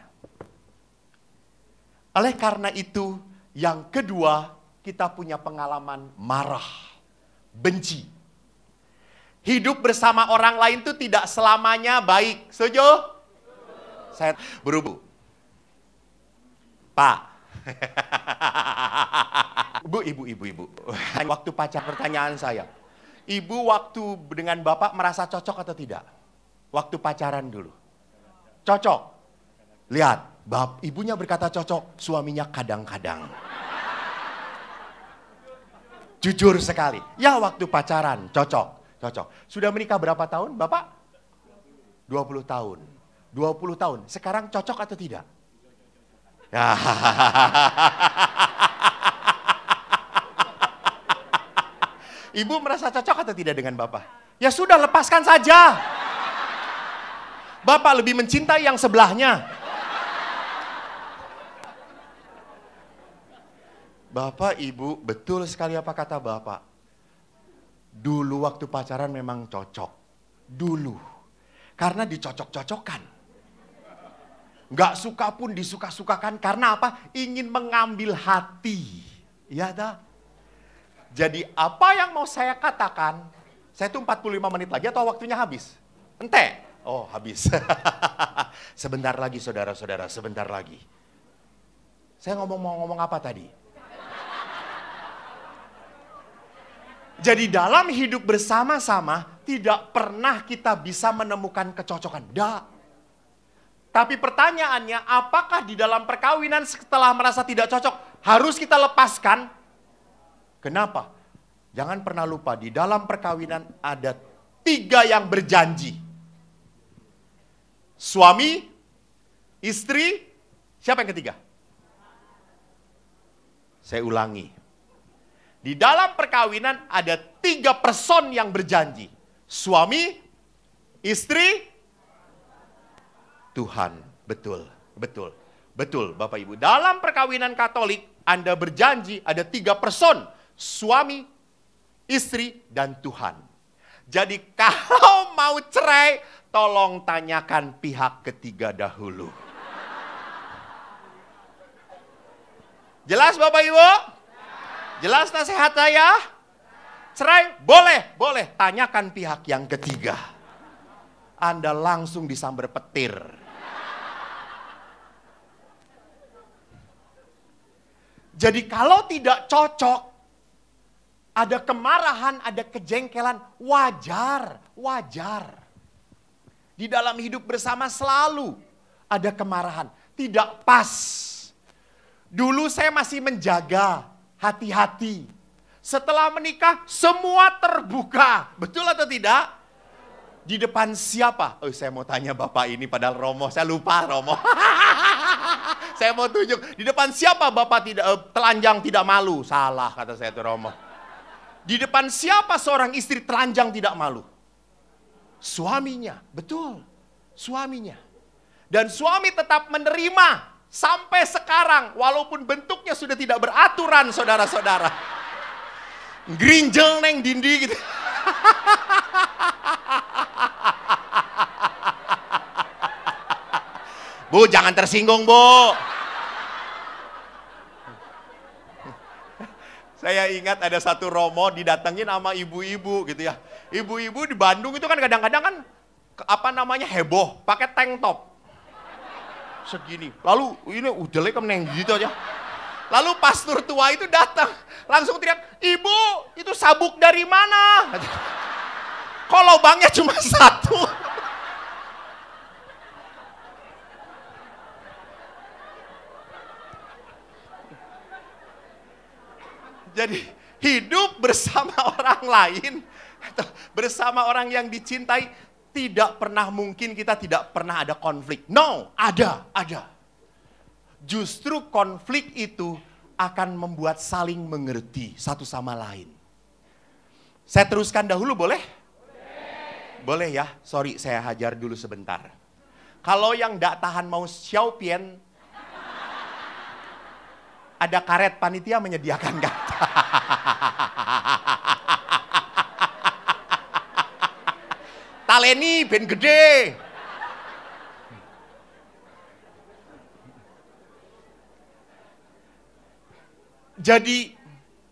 Oleh karena itu, yang kedua, kita punya pengalaman marah, benci. Hidup bersama orang lain itu tidak selamanya baik. Setuju? Saya berubu. Pak. Bu, ibu, ibu, ibu. Waktu pacar pertanyaan saya. Ibu waktu dengan bapak merasa cocok atau tidak? Waktu pacaran dulu. Cocok. Lihat, bab ibunya berkata cocok, suaminya kadang-kadang. Jujur sekali. Ya waktu pacaran, cocok. Cocok. Sudah menikah berapa tahun, Bapak? 20 tahun. 20 tahun. Sekarang cocok atau tidak? Ya. Ibu merasa cocok atau tidak dengan Bapak? Ya sudah, lepaskan saja. Bapak lebih mencintai yang sebelahnya. Bapak, Ibu, betul sekali apa kata Bapak. Dulu waktu pacaran memang cocok. Dulu. Karena dicocok cocokkan Gak suka pun disuka-sukakan. Karena apa? Ingin mengambil hati. Iya dah. Jadi apa yang mau saya katakan, saya tuh 45 menit lagi atau waktunya habis? Ente. Oh, habis. sebentar lagi saudara-saudara, sebentar lagi. Saya ngomong mau ngomong apa tadi? Jadi dalam hidup bersama-sama tidak pernah kita bisa menemukan kecocokan. Tidak. Tapi pertanyaannya apakah di dalam perkawinan setelah merasa tidak cocok harus kita lepaskan? Kenapa? Jangan pernah lupa di dalam perkawinan ada tiga yang berjanji. Suami, istri, siapa yang ketiga? Saya ulangi. Di dalam perkawinan ada tiga person yang berjanji. Suami, istri, Tuhan. Betul, betul, betul Bapak Ibu. Dalam perkawinan Katolik, Anda berjanji ada tiga person. Suami, istri, dan Tuhan. Jadi kalau mau cerai, tolong tanyakan pihak ketiga dahulu. Jelas Bapak Ibu? Jelas nasihat saya? Cerai? Boleh, boleh. Tanyakan pihak yang ketiga. Anda langsung disambar petir. Jadi kalau tidak cocok, ada kemarahan, ada kejengkelan, wajar, wajar. Di dalam hidup bersama selalu ada kemarahan. Tidak pas. Dulu saya masih menjaga hati-hati. Setelah menikah semua terbuka. Betul atau tidak? Di depan siapa? Oh, saya mau tanya Bapak ini padahal Romo. Saya lupa Romo. saya mau tunjuk. Di depan siapa Bapak tidak uh, telanjang tidak malu? Salah kata saya itu Romo. Di depan siapa seorang istri telanjang tidak malu? Suaminya, betul. Suaminya. Dan suami tetap menerima sampai sekarang walaupun bentuknya sudah tidak beraturan saudara-saudara. Grinjel neng dindi gitu. Bu, jangan tersinggung, Bu. Saya ingat ada satu Romo didatengin sama ibu-ibu gitu ya. Ibu-ibu di Bandung itu kan kadang-kadang kan apa namanya heboh, pakai tank top. Segini. Lalu ini udah kamu neng gitu aja. Lalu pastor tua itu datang, langsung teriak, "Ibu, itu sabuk dari mana?" Kalau bangnya cuma satu? Jadi hidup bersama orang lain atau bersama orang yang dicintai tidak pernah mungkin kita tidak pernah ada konflik. No, ada, ada. Justru konflik itu akan membuat saling mengerti satu sama lain. Saya teruskan dahulu boleh? Boleh, ya, sorry saya hajar dulu sebentar. Kalau yang tidak tahan mau Xiaopian, ada karet panitia menyediakan kata. Taleni ben gede. Jadi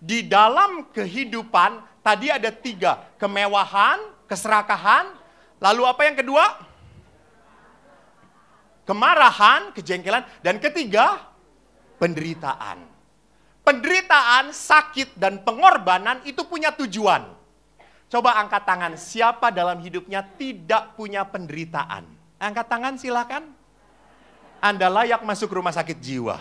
di dalam kehidupan tadi ada tiga. Kemewahan, keserakahan, lalu apa yang kedua? Kemarahan, kejengkelan, dan ketiga penderitaan. Penderitaan, sakit, dan pengorbanan itu punya tujuan. Coba angkat tangan, siapa dalam hidupnya tidak punya penderitaan? Angkat tangan silakan. Anda layak masuk rumah sakit jiwa.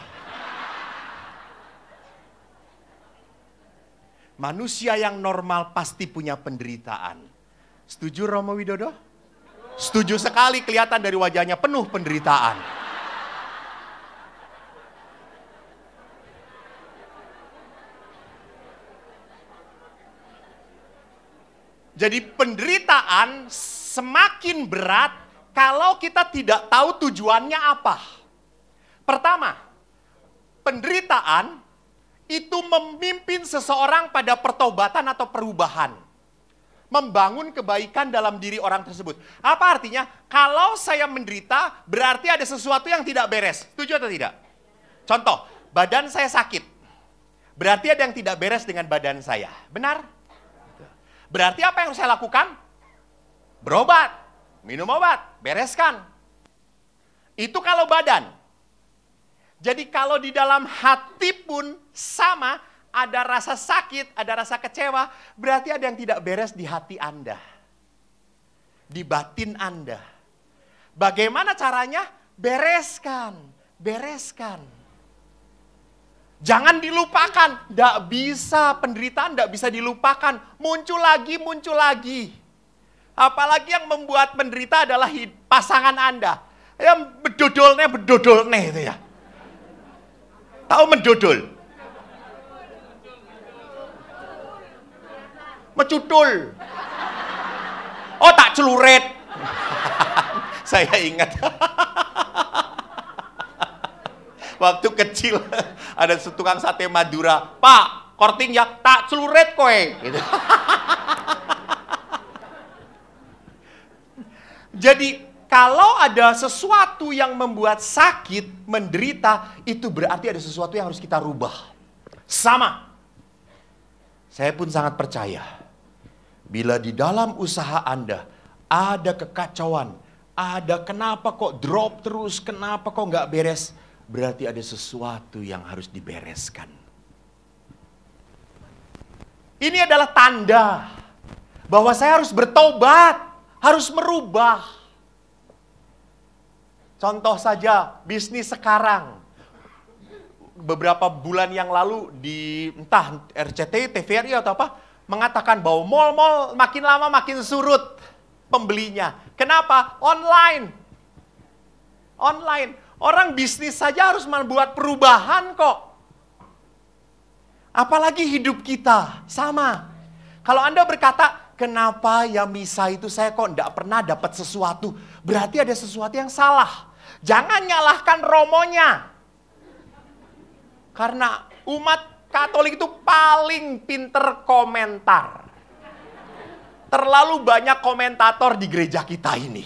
Manusia yang normal pasti punya penderitaan. Setuju Romo Widodo? Setuju sekali kelihatan dari wajahnya penuh penderitaan. Jadi penderitaan semakin berat kalau kita tidak tahu tujuannya apa. Pertama, penderitaan itu memimpin seseorang pada pertobatan atau perubahan. Membangun kebaikan dalam diri orang tersebut. Apa artinya? Kalau saya menderita, berarti ada sesuatu yang tidak beres. Setuju atau tidak? Contoh, badan saya sakit. Berarti ada yang tidak beres dengan badan saya. Benar? Berarti apa yang harus saya lakukan? Berobat, minum obat, bereskan. Itu kalau badan. Jadi kalau di dalam hati pun sama, ada rasa sakit, ada rasa kecewa, berarti ada yang tidak beres di hati Anda. Di batin Anda. Bagaimana caranya? Bereskan, bereskan. Jangan dilupakan. Tidak bisa, penderitaan tidak bisa dilupakan. Muncul lagi, muncul lagi. Apalagi yang membuat menderita adalah pasangan Anda. Yang bedodolnya, bedodolnya itu ya. Tahu mendodol? Mecudul. Oh tak celuret. Saya ingat. waktu kecil ada setukang sate Madura, Pak, korting ya, tak celuret kowe. Gitu. Jadi kalau ada sesuatu yang membuat sakit, menderita, itu berarti ada sesuatu yang harus kita rubah. Sama. Saya pun sangat percaya. Bila di dalam usaha Anda ada kekacauan, ada kenapa kok drop terus, kenapa kok nggak beres, berarti ada sesuatu yang harus dibereskan. Ini adalah tanda bahwa saya harus bertobat, harus merubah. Contoh saja bisnis sekarang. Beberapa bulan yang lalu di entah RCTI, TVRI atau apa mengatakan bahwa mall-mall makin lama makin surut pembelinya. Kenapa? Online. Online Orang bisnis saja harus membuat perubahan kok. Apalagi hidup kita sama. Kalau Anda berkata, kenapa ya misa itu saya kok tidak pernah dapat sesuatu. Berarti ada sesuatu yang salah. Jangan nyalahkan romonya. Karena umat Katolik itu paling pinter komentar. Terlalu banyak komentator di gereja kita ini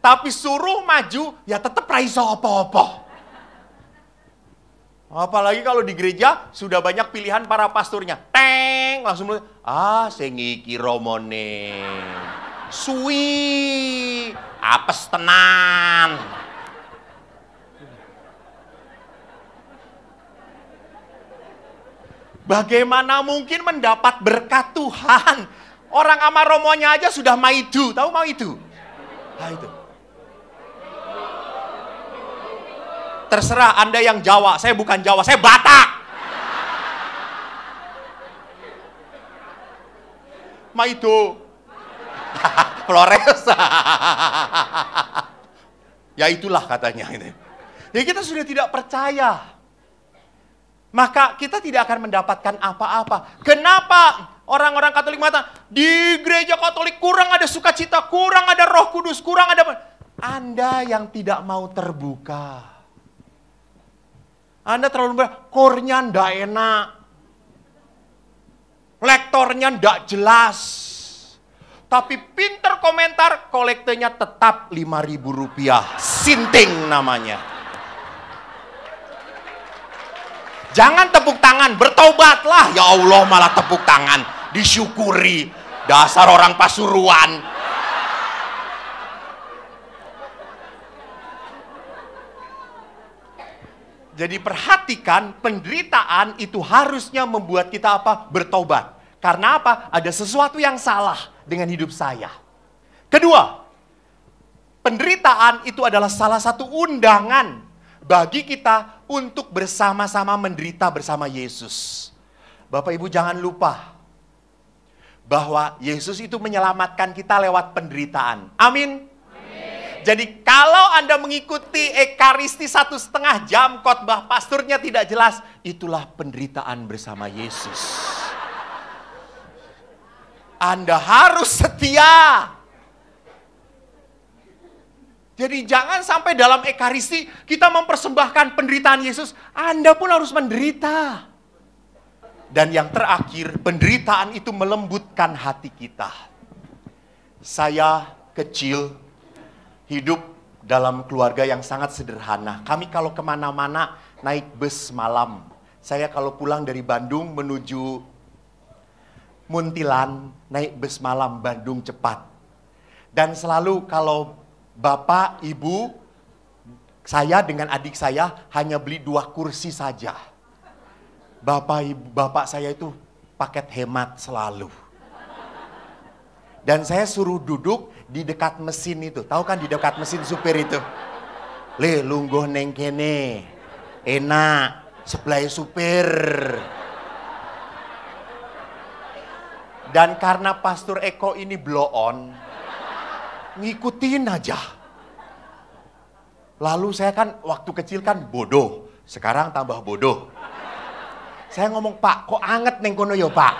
tapi suruh maju, ya tetap raiso opo-opo. Apalagi kalau di gereja sudah banyak pilihan para pasturnya. Teng, langsung mulai, ah sengiki romone. Sui, apes tenan. Bagaimana mungkin mendapat berkat Tuhan? Orang ama romonya aja sudah maidu, tahu mau nah, itu? itu. Terserah Anda yang Jawa, saya bukan Jawa, saya Batak. Maido. Flores. ya itulah katanya ini. Gitu. Ya kita sudah tidak percaya. Maka kita tidak akan mendapatkan apa-apa. Kenapa orang-orang Katolik Mata di gereja Katolik kurang ada sukacita, kurang ada Roh Kudus, kurang ada Anda yang tidak mau terbuka. Anda terlalu banyak, kornya ndak enak. Lektornya ndak jelas. Tapi pinter komentar, kolektornya tetap lima ribu rupiah. Sinting namanya. Jangan tepuk tangan, bertobatlah. Ya Allah malah tepuk tangan. Disyukuri. Dasar orang pasuruan. Jadi perhatikan penderitaan itu harusnya membuat kita apa? Bertobat. Karena apa? Ada sesuatu yang salah dengan hidup saya. Kedua, penderitaan itu adalah salah satu undangan bagi kita untuk bersama-sama menderita bersama Yesus. Bapak Ibu jangan lupa bahwa Yesus itu menyelamatkan kita lewat penderitaan. Amin. Jadi kalau Anda mengikuti Ekaristi satu setengah jam, khotbah pasturnya tidak jelas, itulah penderitaan bersama Yesus. Anda harus setia. Jadi jangan sampai dalam Ekaristi kita mempersembahkan penderitaan Yesus, Anda pun harus menderita. Dan yang terakhir, penderitaan itu melembutkan hati kita. Saya kecil hidup dalam keluarga yang sangat sederhana. Kami kalau kemana-mana naik bus malam. Saya kalau pulang dari Bandung menuju Muntilan naik bus malam Bandung cepat. Dan selalu kalau bapak, ibu, saya dengan adik saya hanya beli dua kursi saja. Bapak, ibu, bapak saya itu paket hemat selalu. Dan saya suruh duduk di dekat mesin itu. Tahu kan di dekat mesin supir itu? Le lungguh neng kene. Enak, supply supir. Dan karena Pastor Eko ini blow on, ngikutin aja. Lalu saya kan waktu kecil kan bodoh, sekarang tambah bodoh. Saya ngomong, Pak, kok anget neng kono yo, ya, Pak?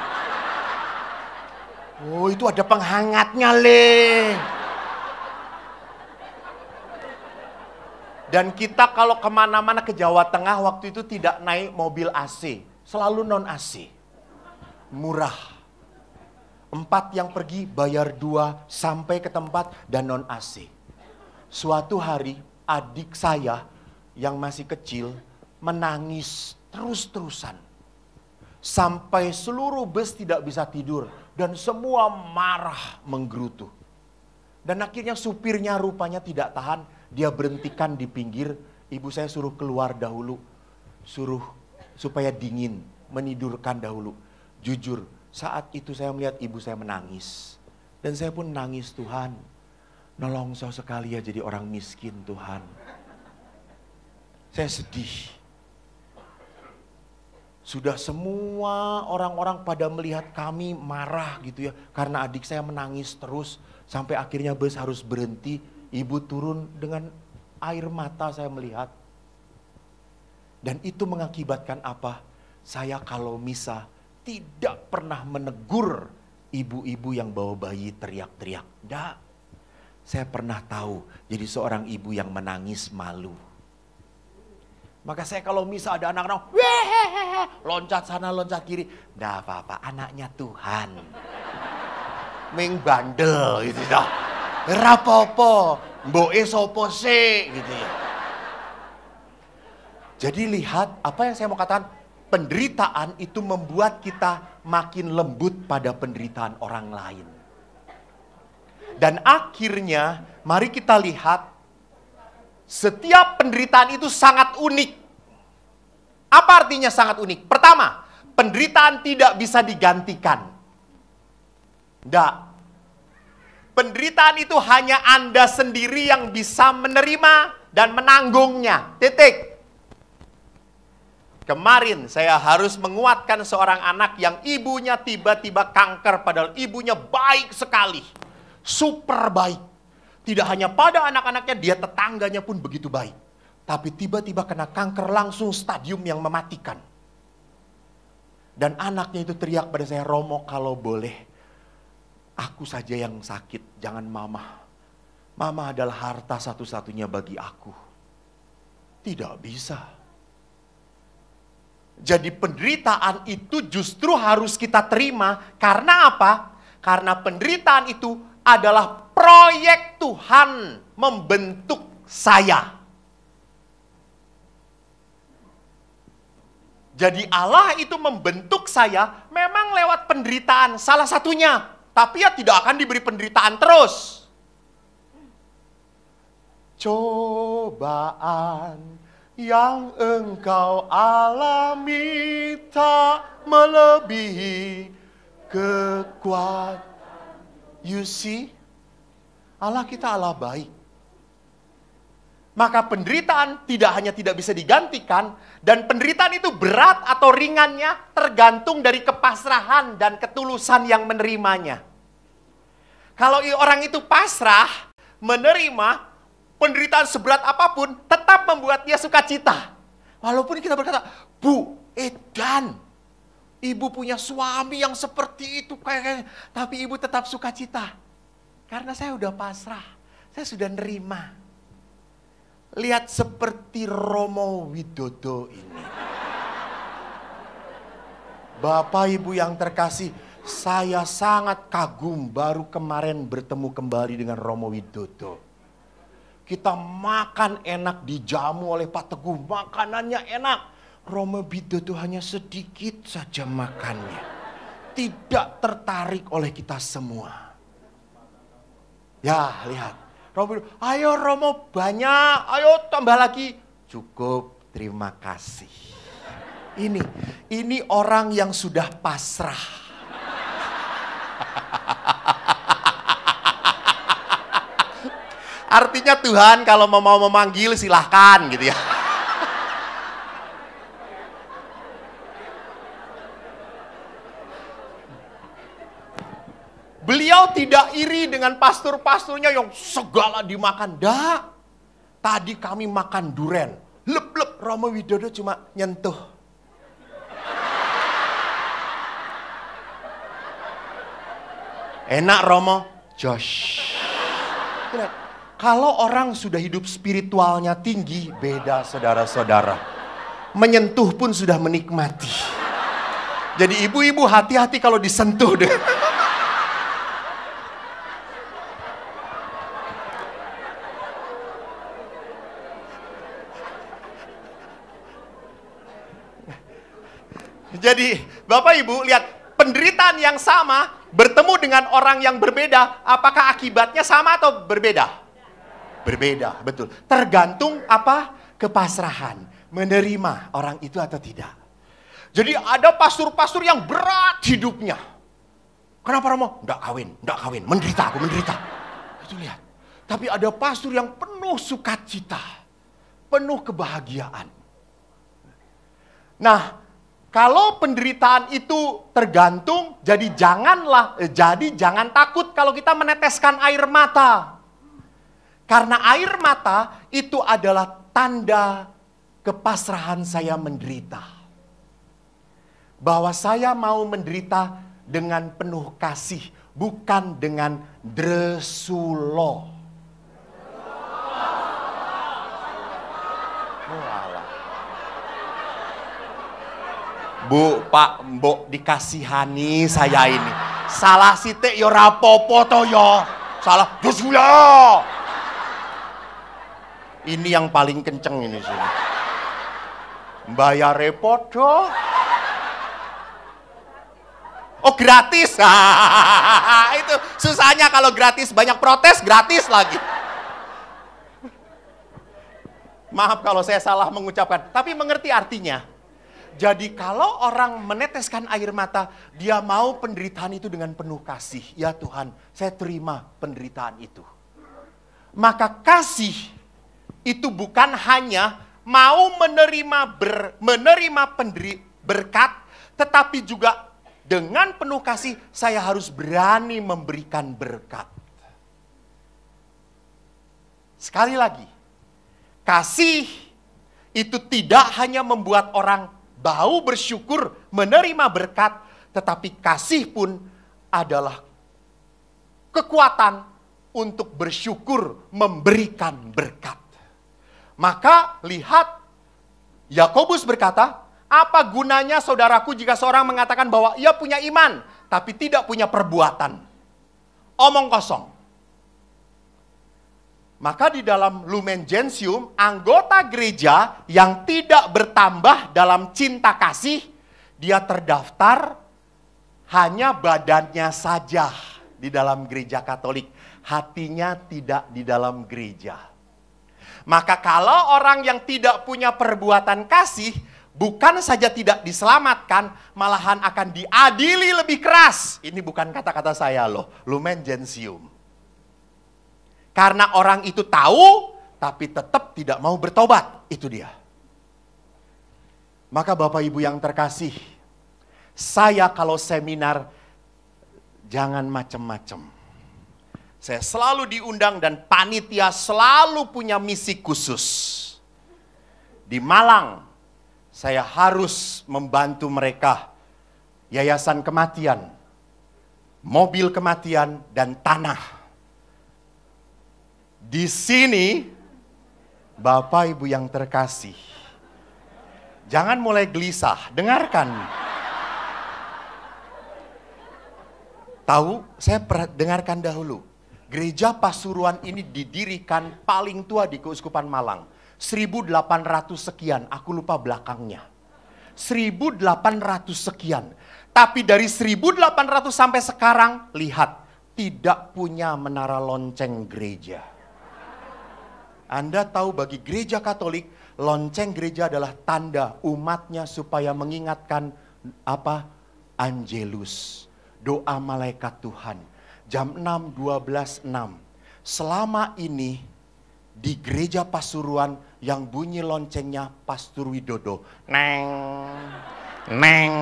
Oh itu ada penghangatnya le. Dan kita kalau kemana-mana ke Jawa Tengah waktu itu tidak naik mobil AC. Selalu non AC. Murah. Empat yang pergi bayar dua sampai ke tempat dan non AC. Suatu hari adik saya yang masih kecil menangis terus-terusan. Sampai seluruh bus tidak bisa tidur dan semua marah menggerutu. Dan akhirnya supirnya rupanya tidak tahan. Dia berhentikan di pinggir. Ibu saya suruh keluar dahulu. Suruh supaya dingin. Menidurkan dahulu. Jujur, saat itu saya melihat ibu saya menangis. Dan saya pun nangis Tuhan. Nolong saya sekali ya jadi orang miskin Tuhan. Saya sedih. Sudah semua orang-orang pada melihat kami marah gitu ya. Karena adik saya menangis terus. Sampai akhirnya bus harus berhenti. Ibu turun dengan air mata saya melihat. Dan itu mengakibatkan apa? Saya kalau misa tidak pernah menegur ibu-ibu yang bawa bayi teriak-teriak. Tidak. Saya pernah tahu jadi seorang ibu yang menangis malu. Maka saya kalau misa ada anak-anak, hehehe, loncat sana loncat kiri. Nggak apa-apa, anaknya Tuhan. Ming bandel gitu dah. Rapopo, boe sopo se gitu ya. Jadi lihat apa yang saya mau katakan, penderitaan itu membuat kita makin lembut pada penderitaan orang lain. Dan akhirnya mari kita lihat setiap penderitaan itu sangat unik apa artinya sangat unik? Pertama, penderitaan tidak bisa digantikan. Tidak. Penderitaan itu hanya Anda sendiri yang bisa menerima dan menanggungnya. Titik. Kemarin saya harus menguatkan seorang anak yang ibunya tiba-tiba kanker padahal ibunya baik sekali. Super baik. Tidak hanya pada anak-anaknya, dia tetangganya pun begitu baik tapi tiba-tiba kena kanker langsung stadium yang mematikan. Dan anaknya itu teriak pada saya, Romo kalau boleh, aku saja yang sakit, jangan mama. Mama adalah harta satu-satunya bagi aku. Tidak bisa. Jadi penderitaan itu justru harus kita terima. Karena apa? Karena penderitaan itu adalah proyek Tuhan membentuk saya. Jadi Allah itu membentuk saya memang lewat penderitaan salah satunya. Tapi ya tidak akan diberi penderitaan terus. Cobaan yang engkau alami tak melebihi kekuatan. You see, Allah kita Allah baik. Maka penderitaan tidak hanya tidak bisa digantikan, dan penderitaan itu berat atau ringannya tergantung dari kepasrahan dan ketulusan yang menerimanya. Kalau orang itu pasrah, menerima penderitaan seberat apapun, tetap membuat dia suka cita. Walaupun kita berkata, Bu, edan, ibu punya suami yang seperti itu, kayak, tapi ibu tetap suka cita Karena saya udah pasrah, saya sudah nerima lihat seperti Romo Widodo ini. Bapak Ibu yang terkasih, saya sangat kagum baru kemarin bertemu kembali dengan Romo Widodo. Kita makan enak dijamu oleh Pak Teguh, makanannya enak. Romo Widodo hanya sedikit saja makannya. Tidak tertarik oleh kita semua. Ya, lihat Romo bilang, ayo Romo banyak, ayo tambah lagi. Cukup, terima kasih. Ini, ini orang yang sudah pasrah. Artinya Tuhan kalau mau memanggil silahkan gitu ya. Beliau tidak iri dengan pastor pasturnya yang segala dimakan. dah tadi kami makan duren. Lep-lep, Romo Widodo cuma nyentuh. Enak Romo, Josh. Kalau orang sudah hidup spiritualnya tinggi, beda saudara-saudara. Menyentuh pun sudah menikmati. Jadi ibu-ibu hati-hati kalau disentuh. Deh. Jadi Bapak Ibu lihat penderitaan yang sama bertemu dengan orang yang berbeda, apakah akibatnya sama atau berbeda? Berbeda, betul. Tergantung apa? Kepasrahan, menerima orang itu atau tidak. Jadi ada pasur-pasur yang berat hidupnya. Kenapa Romo? Enggak kawin, enggak kawin, menderita, aku menderita. Itu lihat. Tapi ada pasur yang penuh sukacita, penuh kebahagiaan. Nah, kalau penderitaan itu tergantung, jadi janganlah, eh, jadi jangan takut kalau kita meneteskan air mata. Karena air mata itu adalah tanda kepasrahan saya menderita. Bahwa saya mau menderita dengan penuh kasih, bukan dengan dresuloh. Bu, Pak, Mbok dikasihani saya ini. Salah sitik yo ya rapopo to yo. Ya. Salah, dus ya. Ini yang paling kenceng ini sini. Bayar repot do. Oh gratis, itu susahnya kalau gratis banyak protes gratis lagi. Maaf kalau saya salah mengucapkan, tapi mengerti artinya jadi kalau orang meneteskan air mata, dia mau penderitaan itu dengan penuh kasih. Ya Tuhan, saya terima penderitaan itu. Maka kasih itu bukan hanya mau menerima ber, menerima penderi, berkat, tetapi juga dengan penuh kasih saya harus berani memberikan berkat. Sekali lagi, kasih itu tidak hanya membuat orang bau bersyukur menerima berkat, tetapi kasih pun adalah kekuatan untuk bersyukur memberikan berkat. Maka lihat Yakobus berkata, apa gunanya saudaraku jika seorang mengatakan bahwa ia punya iman tapi tidak punya perbuatan? Omong kosong. Maka di dalam Lumen Gentium, anggota gereja yang tidak bertambah dalam cinta kasih, dia terdaftar hanya badannya saja di dalam gereja Katolik, hatinya tidak di dalam gereja. Maka kalau orang yang tidak punya perbuatan kasih, bukan saja tidak diselamatkan, malahan akan diadili lebih keras. Ini bukan kata-kata saya loh, Lumen Gentium. Karena orang itu tahu, tapi tetap tidak mau bertobat. Itu dia. Maka Bapak Ibu yang terkasih, saya kalau seminar, jangan macam-macam. Saya selalu diundang dan panitia selalu punya misi khusus. Di Malang, saya harus membantu mereka. Yayasan kematian, mobil kematian, dan tanah di sini, Bapak Ibu yang terkasih, jangan mulai gelisah, dengarkan. Tahu, saya dengarkan dahulu. Gereja Pasuruan ini didirikan paling tua di Keuskupan Malang. 1800 sekian, aku lupa belakangnya. 1800 sekian. Tapi dari 1800 sampai sekarang, lihat, tidak punya menara lonceng gereja anda tahu bagi gereja Katolik, lonceng gereja adalah tanda umatnya supaya mengingatkan apa? Angelus, doa malaikat Tuhan. Jam 6.12.6. Selama ini di gereja Pasuruan yang bunyi loncengnya Pastor Widodo. Neng, neng,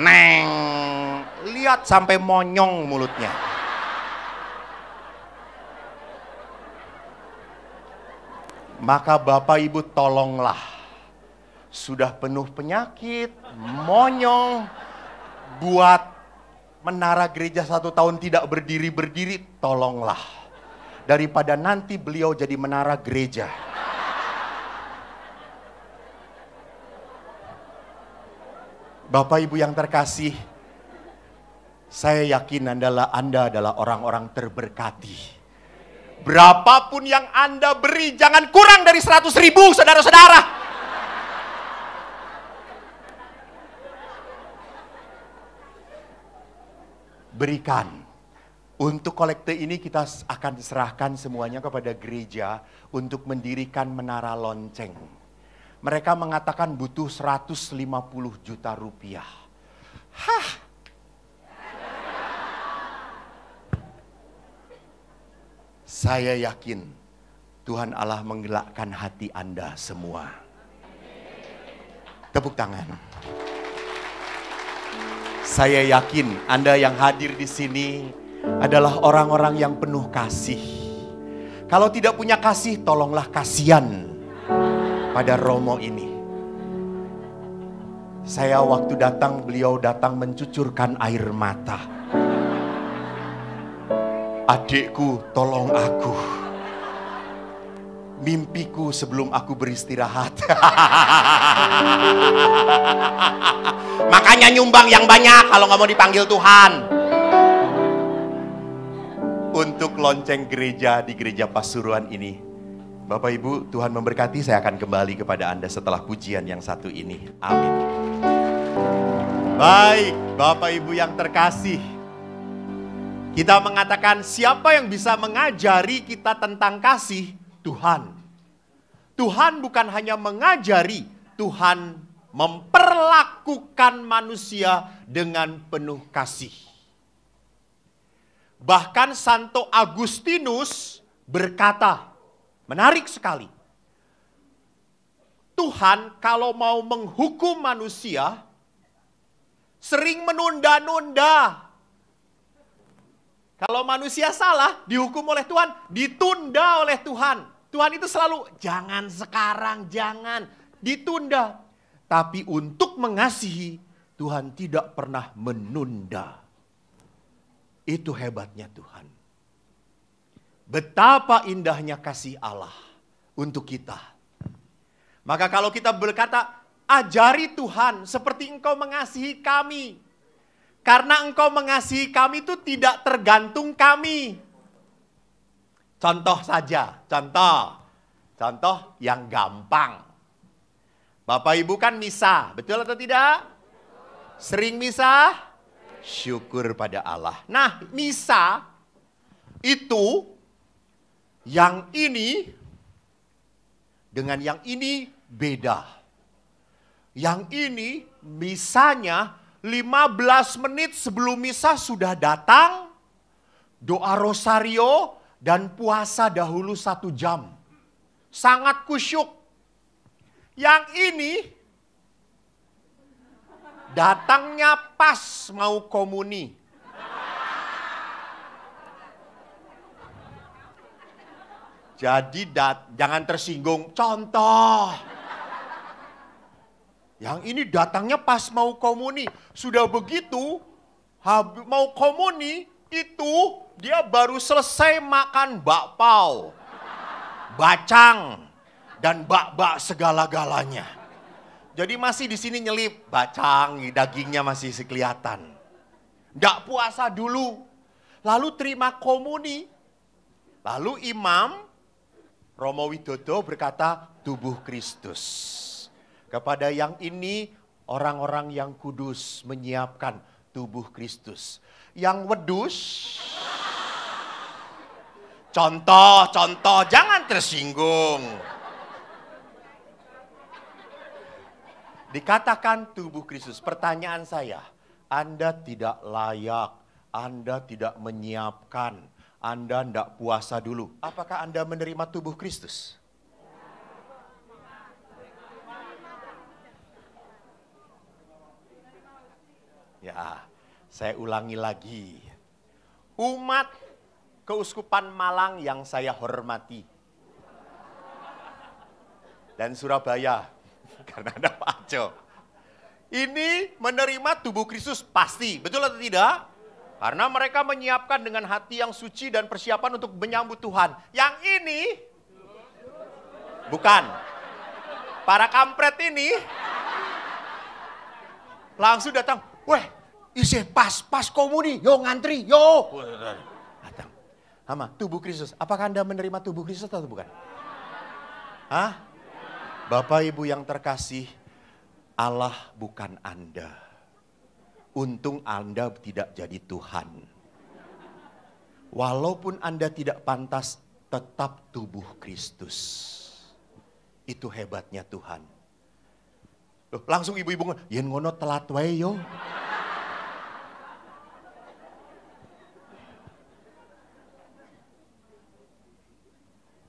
neng. Lihat sampai monyong mulutnya. Maka Bapak Ibu tolonglah. Sudah penuh penyakit, monyong, buat menara gereja satu tahun tidak berdiri-berdiri, tolonglah. Daripada nanti beliau jadi menara gereja. Bapak Ibu yang terkasih, saya yakin Anda adalah, orang-orang terberkati Berapapun yang Anda beri, jangan kurang dari 100 ribu, saudara-saudara. Berikan. Untuk kolekte ini kita akan serahkan semuanya kepada gereja untuk mendirikan menara lonceng. Mereka mengatakan butuh 150 juta rupiah. Hah, Saya yakin Tuhan Allah menggelakkan hati Anda semua. Tepuk tangan. Saya yakin Anda yang hadir di sini adalah orang-orang yang penuh kasih. Kalau tidak punya kasih, tolonglah kasihan pada Romo ini. Saya waktu datang, beliau datang mencucurkan air mata adikku tolong aku. Mimpiku sebelum aku beristirahat. Makanya nyumbang yang banyak kalau nggak mau dipanggil Tuhan. Untuk lonceng gereja di gereja Pasuruan ini. Bapak Ibu, Tuhan memberkati saya akan kembali kepada Anda setelah pujian yang satu ini. Amin. Baik, Bapak Ibu yang terkasih. Kita mengatakan siapa yang bisa mengajari kita tentang kasih? Tuhan. Tuhan bukan hanya mengajari, Tuhan memperlakukan manusia dengan penuh kasih. Bahkan Santo Agustinus berkata, menarik sekali. Tuhan kalau mau menghukum manusia, sering menunda-nunda kalau manusia salah, dihukum oleh Tuhan, ditunda oleh Tuhan. Tuhan itu selalu jangan sekarang, jangan ditunda. Tapi untuk mengasihi, Tuhan tidak pernah menunda. Itu hebatnya Tuhan. Betapa indahnya kasih Allah untuk kita. Maka kalau kita berkata, ajari Tuhan seperti engkau mengasihi kami karena engkau mengasihi kami itu tidak tergantung kami. Contoh saja, contoh. Contoh yang gampang. Bapak Ibu kan misa, betul atau tidak? Sering misa? Syukur pada Allah. Nah, misa itu yang ini dengan yang ini beda. Yang ini misanya. 15 menit sebelum misa sudah datang, doa rosario dan puasa dahulu satu jam. Sangat kusyuk. Yang ini datangnya pas mau komuni. Jadi dat, jangan tersinggung. Contoh. Yang ini datangnya pas mau komuni sudah begitu, mau komuni, itu dia baru selesai makan bakpao, bacang, dan bak-bak segala-galanya. Jadi masih di sini nyelip, bacang, dagingnya masih kelihatan. Nggak puasa dulu, lalu terima komuni. Lalu imam Romo Widodo berkata, tubuh Kristus. Kepada yang ini orang-orang yang kudus menyiapkan tubuh Kristus. Yang wedus, contoh, contoh, jangan tersinggung. Dikatakan tubuh Kristus, pertanyaan saya, Anda tidak layak, Anda tidak menyiapkan, Anda tidak puasa dulu. Apakah Anda menerima tubuh Kristus? Ya, saya ulangi lagi. Umat Keuskupan Malang yang saya hormati. Dan Surabaya, karena ada Pak Aco. Ini menerima tubuh Kristus pasti, betul atau tidak? Karena mereka menyiapkan dengan hati yang suci dan persiapan untuk menyambut Tuhan. Yang ini, bukan. Para kampret ini, langsung datang, Weh, isi pas-pas komuni, yo ngantri, yo. Datang. Hama, tubuh Kristus. Apakah Anda menerima tubuh Kristus atau bukan? Hah? Bapak Ibu yang terkasih, Allah bukan Anda. Untung Anda tidak jadi Tuhan. Walaupun Anda tidak pantas, tetap tubuh Kristus. Itu hebatnya Tuhan. Loh, langsung ibu-ibu yen ngono telat wae yo.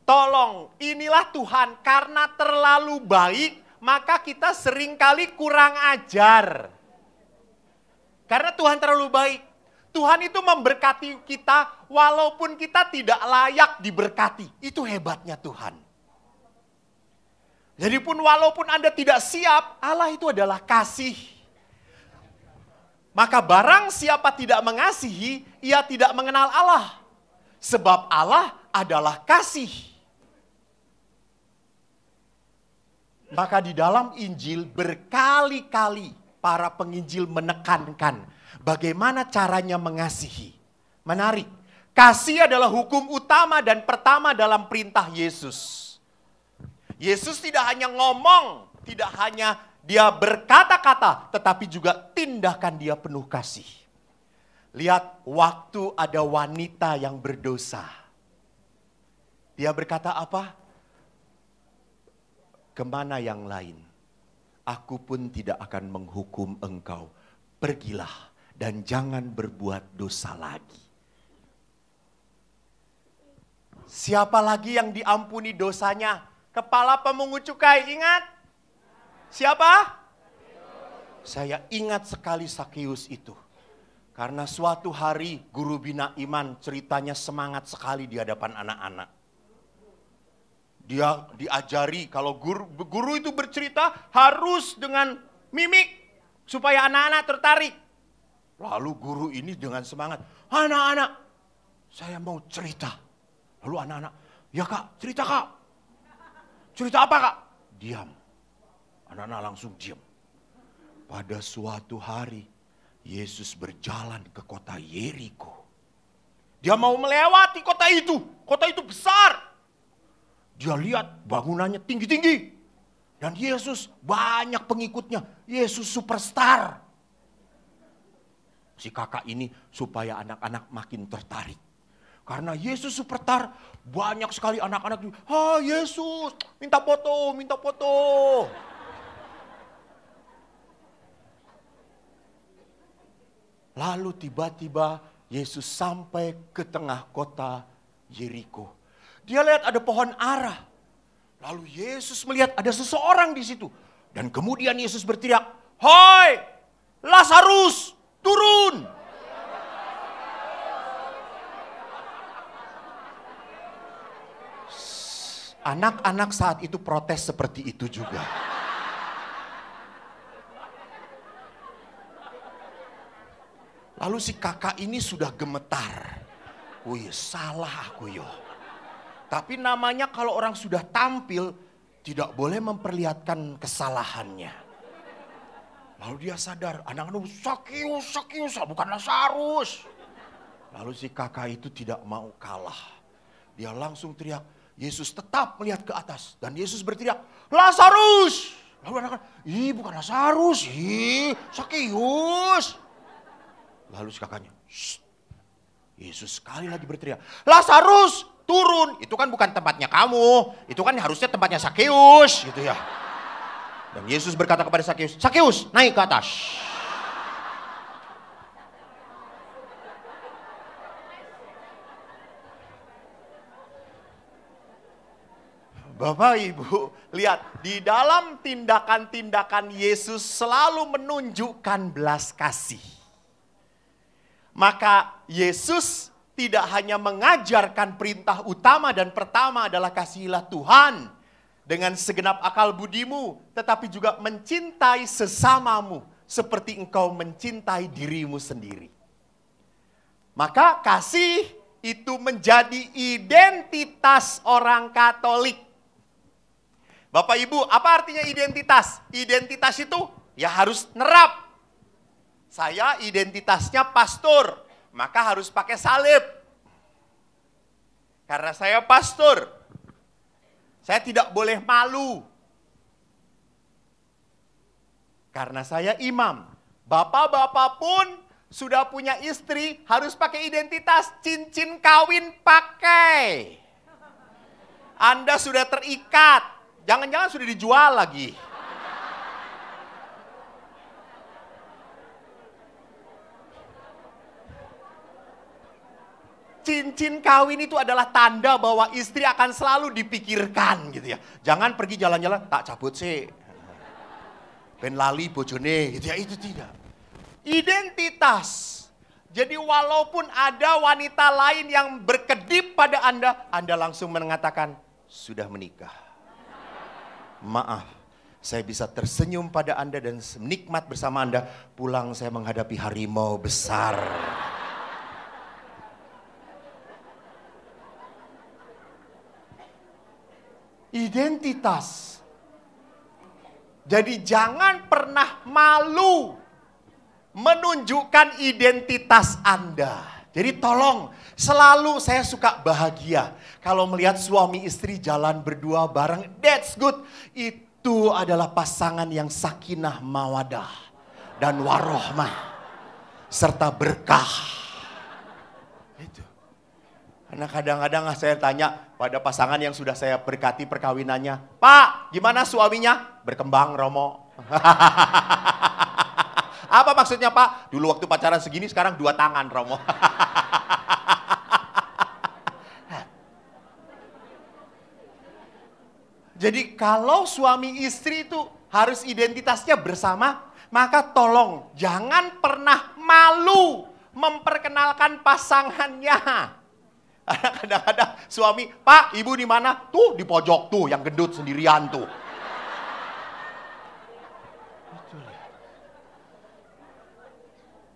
Tolong, inilah Tuhan karena terlalu baik maka kita seringkali kurang ajar. Karena Tuhan terlalu baik. Tuhan itu memberkati kita walaupun kita tidak layak diberkati. Itu hebatnya Tuhan. Jadi pun walaupun Anda tidak siap, Allah itu adalah kasih. Maka barang siapa tidak mengasihi, ia tidak mengenal Allah. Sebab Allah adalah kasih. Maka di dalam Injil berkali-kali para penginjil menekankan bagaimana caranya mengasihi. Menarik. Kasih adalah hukum utama dan pertama dalam perintah Yesus. Yesus tidak hanya ngomong, tidak hanya dia berkata-kata, tetapi juga tindakan dia penuh kasih. Lihat waktu ada wanita yang berdosa. Dia berkata apa? Kemana yang lain? Aku pun tidak akan menghukum engkau. Pergilah dan jangan berbuat dosa lagi. Siapa lagi yang diampuni dosanya? Kepala pemungut cukai, ingat? Siapa? Saya ingat sekali Sakius itu. Karena suatu hari guru bina iman ceritanya semangat sekali di hadapan anak-anak. Dia diajari kalau guru, guru itu bercerita harus dengan mimik supaya anak-anak tertarik. Lalu guru ini dengan semangat, anak-anak saya mau cerita. Lalu anak-anak, ya kak cerita kak. Cerita apa kak? Diam. Anak-anak langsung diam. Pada suatu hari, Yesus berjalan ke kota Yeriko. Dia mau melewati kota itu. Kota itu besar. Dia lihat bangunannya tinggi-tinggi. Dan Yesus banyak pengikutnya. Yesus superstar. Si kakak ini supaya anak-anak makin tertarik. Karena Yesus superstar, banyak sekali anak-anak juga, ah Yesus, minta foto, minta foto. Lalu tiba-tiba Yesus sampai ke tengah kota Jericho. Dia lihat ada pohon arah. Lalu Yesus melihat ada seseorang di situ. Dan kemudian Yesus berteriak, Hoi, Lazarus, turun! Anak-anak saat itu protes seperti itu juga. Lalu si kakak ini sudah gemetar. Wih, salah aku yo. Tapi namanya kalau orang sudah tampil, tidak boleh memperlihatkan kesalahannya. Lalu dia sadar, anak-anak sakiu, sakiu, bukanlah Lazarus. Lalu si kakak itu tidak mau kalah. Dia langsung teriak, Yesus tetap melihat ke atas dan Yesus berteriak, "Lazarus!" Lalu anak "Ih, bukan Lazarus, ih, Sakius." Lalu si kakaknya, Yesus sekali lagi berteriak, "Lazarus, turun." Itu kan bukan tempatnya kamu, itu kan harusnya tempatnya Sakius, gitu ya. Dan Yesus berkata kepada Sakius, "Sakius, naik ke atas." Bapak Ibu, lihat di dalam tindakan-tindakan Yesus selalu menunjukkan belas kasih. Maka Yesus tidak hanya mengajarkan perintah utama dan pertama adalah kasihilah Tuhan dengan segenap akal budimu, tetapi juga mencintai sesamamu seperti engkau mencintai dirimu sendiri. Maka kasih itu menjadi identitas orang Katolik Bapak Ibu, apa artinya identitas? Identitas itu ya harus nerap. Saya identitasnya pastor, maka harus pakai salib. Karena saya pastor, saya tidak boleh malu. Karena saya imam, bapak-bapak pun sudah punya istri harus pakai identitas cincin kawin pakai. Anda sudah terikat Jangan-jangan sudah dijual lagi. cincin kawin itu adalah tanda bahwa istri akan selalu dipikirkan gitu ya. Jangan pergi jalan-jalan, tak cabut sih. Ben lali bojone gitu ya, itu tidak. Identitas. Jadi walaupun ada wanita lain yang berkedip pada Anda, Anda langsung mengatakan, sudah menikah maaf. Saya bisa tersenyum pada Anda dan menikmat bersama Anda. Pulang saya menghadapi harimau besar. Identitas. Jadi jangan pernah malu menunjukkan identitas Anda. Jadi tolong, selalu saya suka bahagia. Kalau melihat suami istri jalan berdua bareng, that's good. Itu adalah pasangan yang sakinah mawadah dan warohmah. Serta berkah. Itu. Karena kadang-kadang ah, saya tanya pada pasangan yang sudah saya berkati perkawinannya. Pak, gimana suaminya? Berkembang Romo. Apa maksudnya Pak? Dulu waktu pacaran segini, sekarang dua tangan Romo. Jadi kalau suami istri itu harus identitasnya bersama, maka tolong jangan pernah malu memperkenalkan pasangannya. Kadang-kadang suami, Pak, Ibu di mana? Tuh di pojok tuh yang gendut sendirian tuh.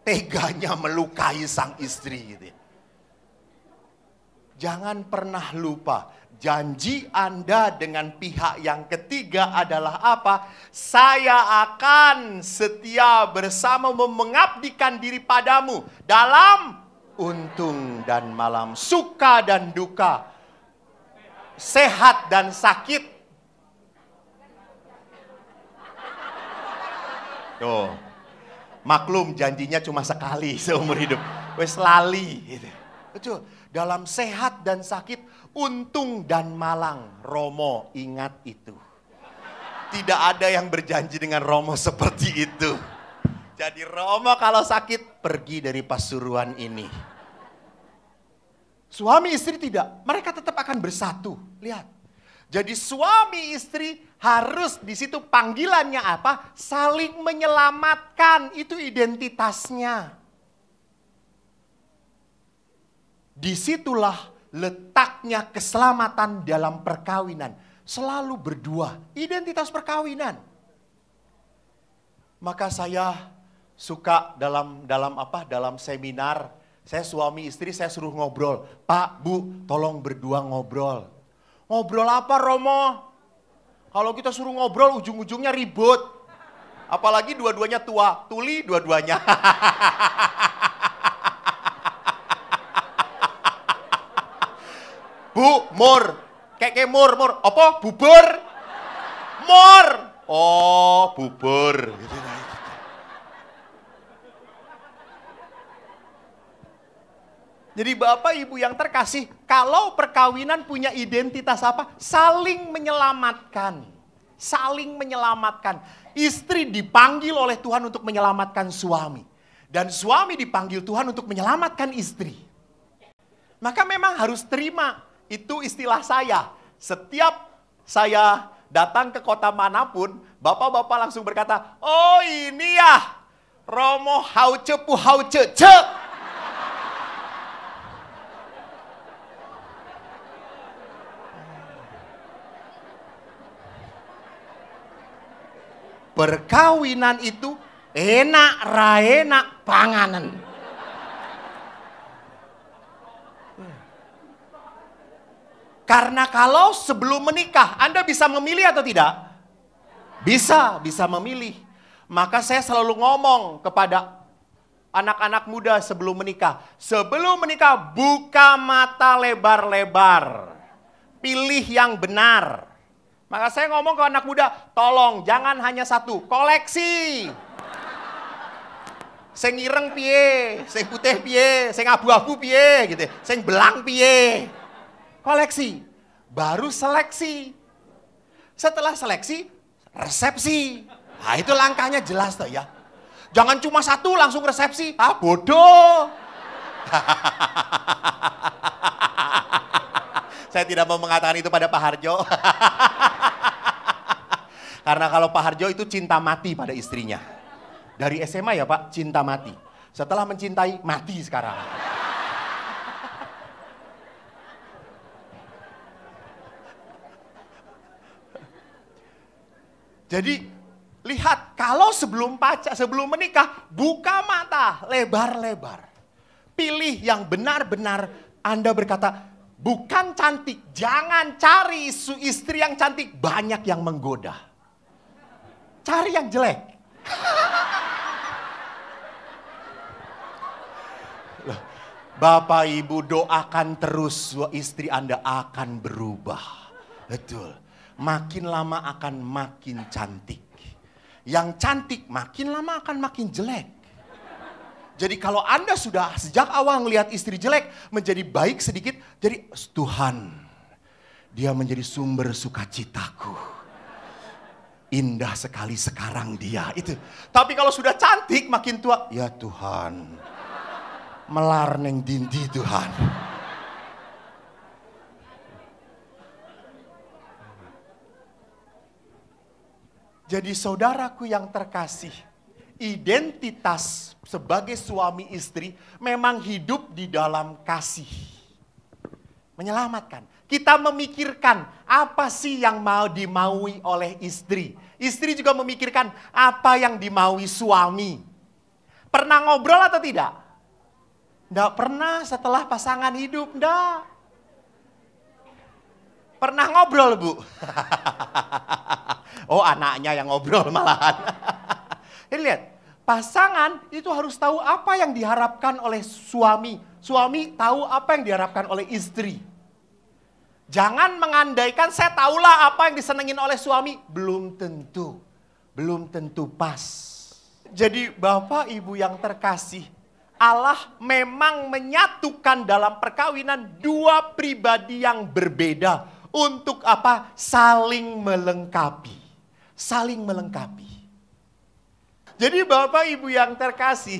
teganya melukai sang istri gitu Jangan pernah lupa janji Anda dengan pihak yang ketiga adalah apa? Saya akan setia bersama mengabdikan diri padamu dalam untung dan malam, suka dan duka, sehat dan sakit. Tuh. Maklum janjinya cuma sekali seumur hidup. Wes lali gitu. Betul. Dalam sehat dan sakit, untung dan malang. Romo ingat itu. Tidak ada yang berjanji dengan Romo seperti itu. Jadi Romo kalau sakit pergi dari pasuruan ini. Suami istri tidak, mereka tetap akan bersatu. Lihat, jadi suami istri harus di situ panggilannya apa? Saling menyelamatkan, itu identitasnya. Disitulah letaknya keselamatan dalam perkawinan. Selalu berdua, identitas perkawinan. Maka saya suka dalam dalam apa? Dalam seminar, saya suami istri saya suruh ngobrol. Pak, Bu, tolong berdua ngobrol Ngobrol apa Romo? Kalau kita suruh ngobrol ujung-ujungnya ribut. Apalagi dua-duanya tua, tuli dua-duanya. Bu, mur. Keke mur, mur. Apa? Bubur? Mur. Oh, bubur. Gitu Jadi Bapak Ibu yang terkasih, kalau perkawinan punya identitas apa? Saling menyelamatkan. Saling menyelamatkan. Istri dipanggil oleh Tuhan untuk menyelamatkan suami. Dan suami dipanggil Tuhan untuk menyelamatkan istri. Maka memang harus terima. Itu istilah saya. Setiap saya datang ke kota manapun, bapak-bapak langsung berkata, Oh ini ya, Romo hauce pu hauce ce. perkawinan itu enak raenak panganan. Karena kalau sebelum menikah Anda bisa memilih atau tidak? Bisa, bisa memilih. Maka saya selalu ngomong kepada anak-anak muda sebelum menikah. Sebelum menikah buka mata lebar-lebar. Pilih yang benar. Maka saya ngomong ke anak muda, tolong jangan hanya satu, koleksi. Seng ireng piye, seng putih piye, seng abu-abu piye gitu. Ya? seng belang piye. Koleksi. Baru seleksi. Setelah seleksi, resepsi. Nah, itu langkahnya jelas toh ya. Jangan cuma satu langsung resepsi. Ah bodoh. Saya tidak mau mengatakan itu pada Pak Harjo. Karena kalau Pak Harjo itu cinta mati pada istrinya. Dari SMA ya Pak, cinta mati. Setelah mencintai, mati sekarang. Jadi lihat kalau sebelum pacar sebelum menikah buka mata lebar-lebar. Pilih yang benar-benar Anda berkata bukan cantik, jangan cari istri yang cantik, banyak yang menggoda cari yang jelek. Loh, Bapak Ibu doakan terus istri Anda akan berubah. Betul. Makin lama akan makin cantik. Yang cantik makin lama akan makin jelek. Jadi kalau Anda sudah sejak awal melihat istri jelek menjadi baik sedikit, jadi Tuhan dia menjadi sumber sukacitaku. Indah sekali sekarang dia itu. Tapi kalau sudah cantik makin tua, ya Tuhan. Melar neng dindi Tuhan. Jadi saudaraku yang terkasih, identitas sebagai suami istri memang hidup di dalam kasih menyelamatkan. Kita memikirkan apa sih yang mau dimaui oleh istri. Istri juga memikirkan apa yang dimaui suami. Pernah ngobrol atau tidak? Tidak pernah setelah pasangan hidup, tidak. Pernah ngobrol, Bu? oh, anaknya yang ngobrol malahan. Ini lihat, pasangan itu harus tahu apa yang diharapkan oleh suami. Suami tahu apa yang diharapkan oleh istri. Jangan mengandaikan saya tahulah apa yang disenengin oleh suami. Belum tentu. Belum tentu pas. Jadi Bapak Ibu yang terkasih, Allah memang menyatukan dalam perkawinan dua pribadi yang berbeda. Untuk apa? Saling melengkapi. Saling melengkapi. Jadi Bapak Ibu yang terkasih,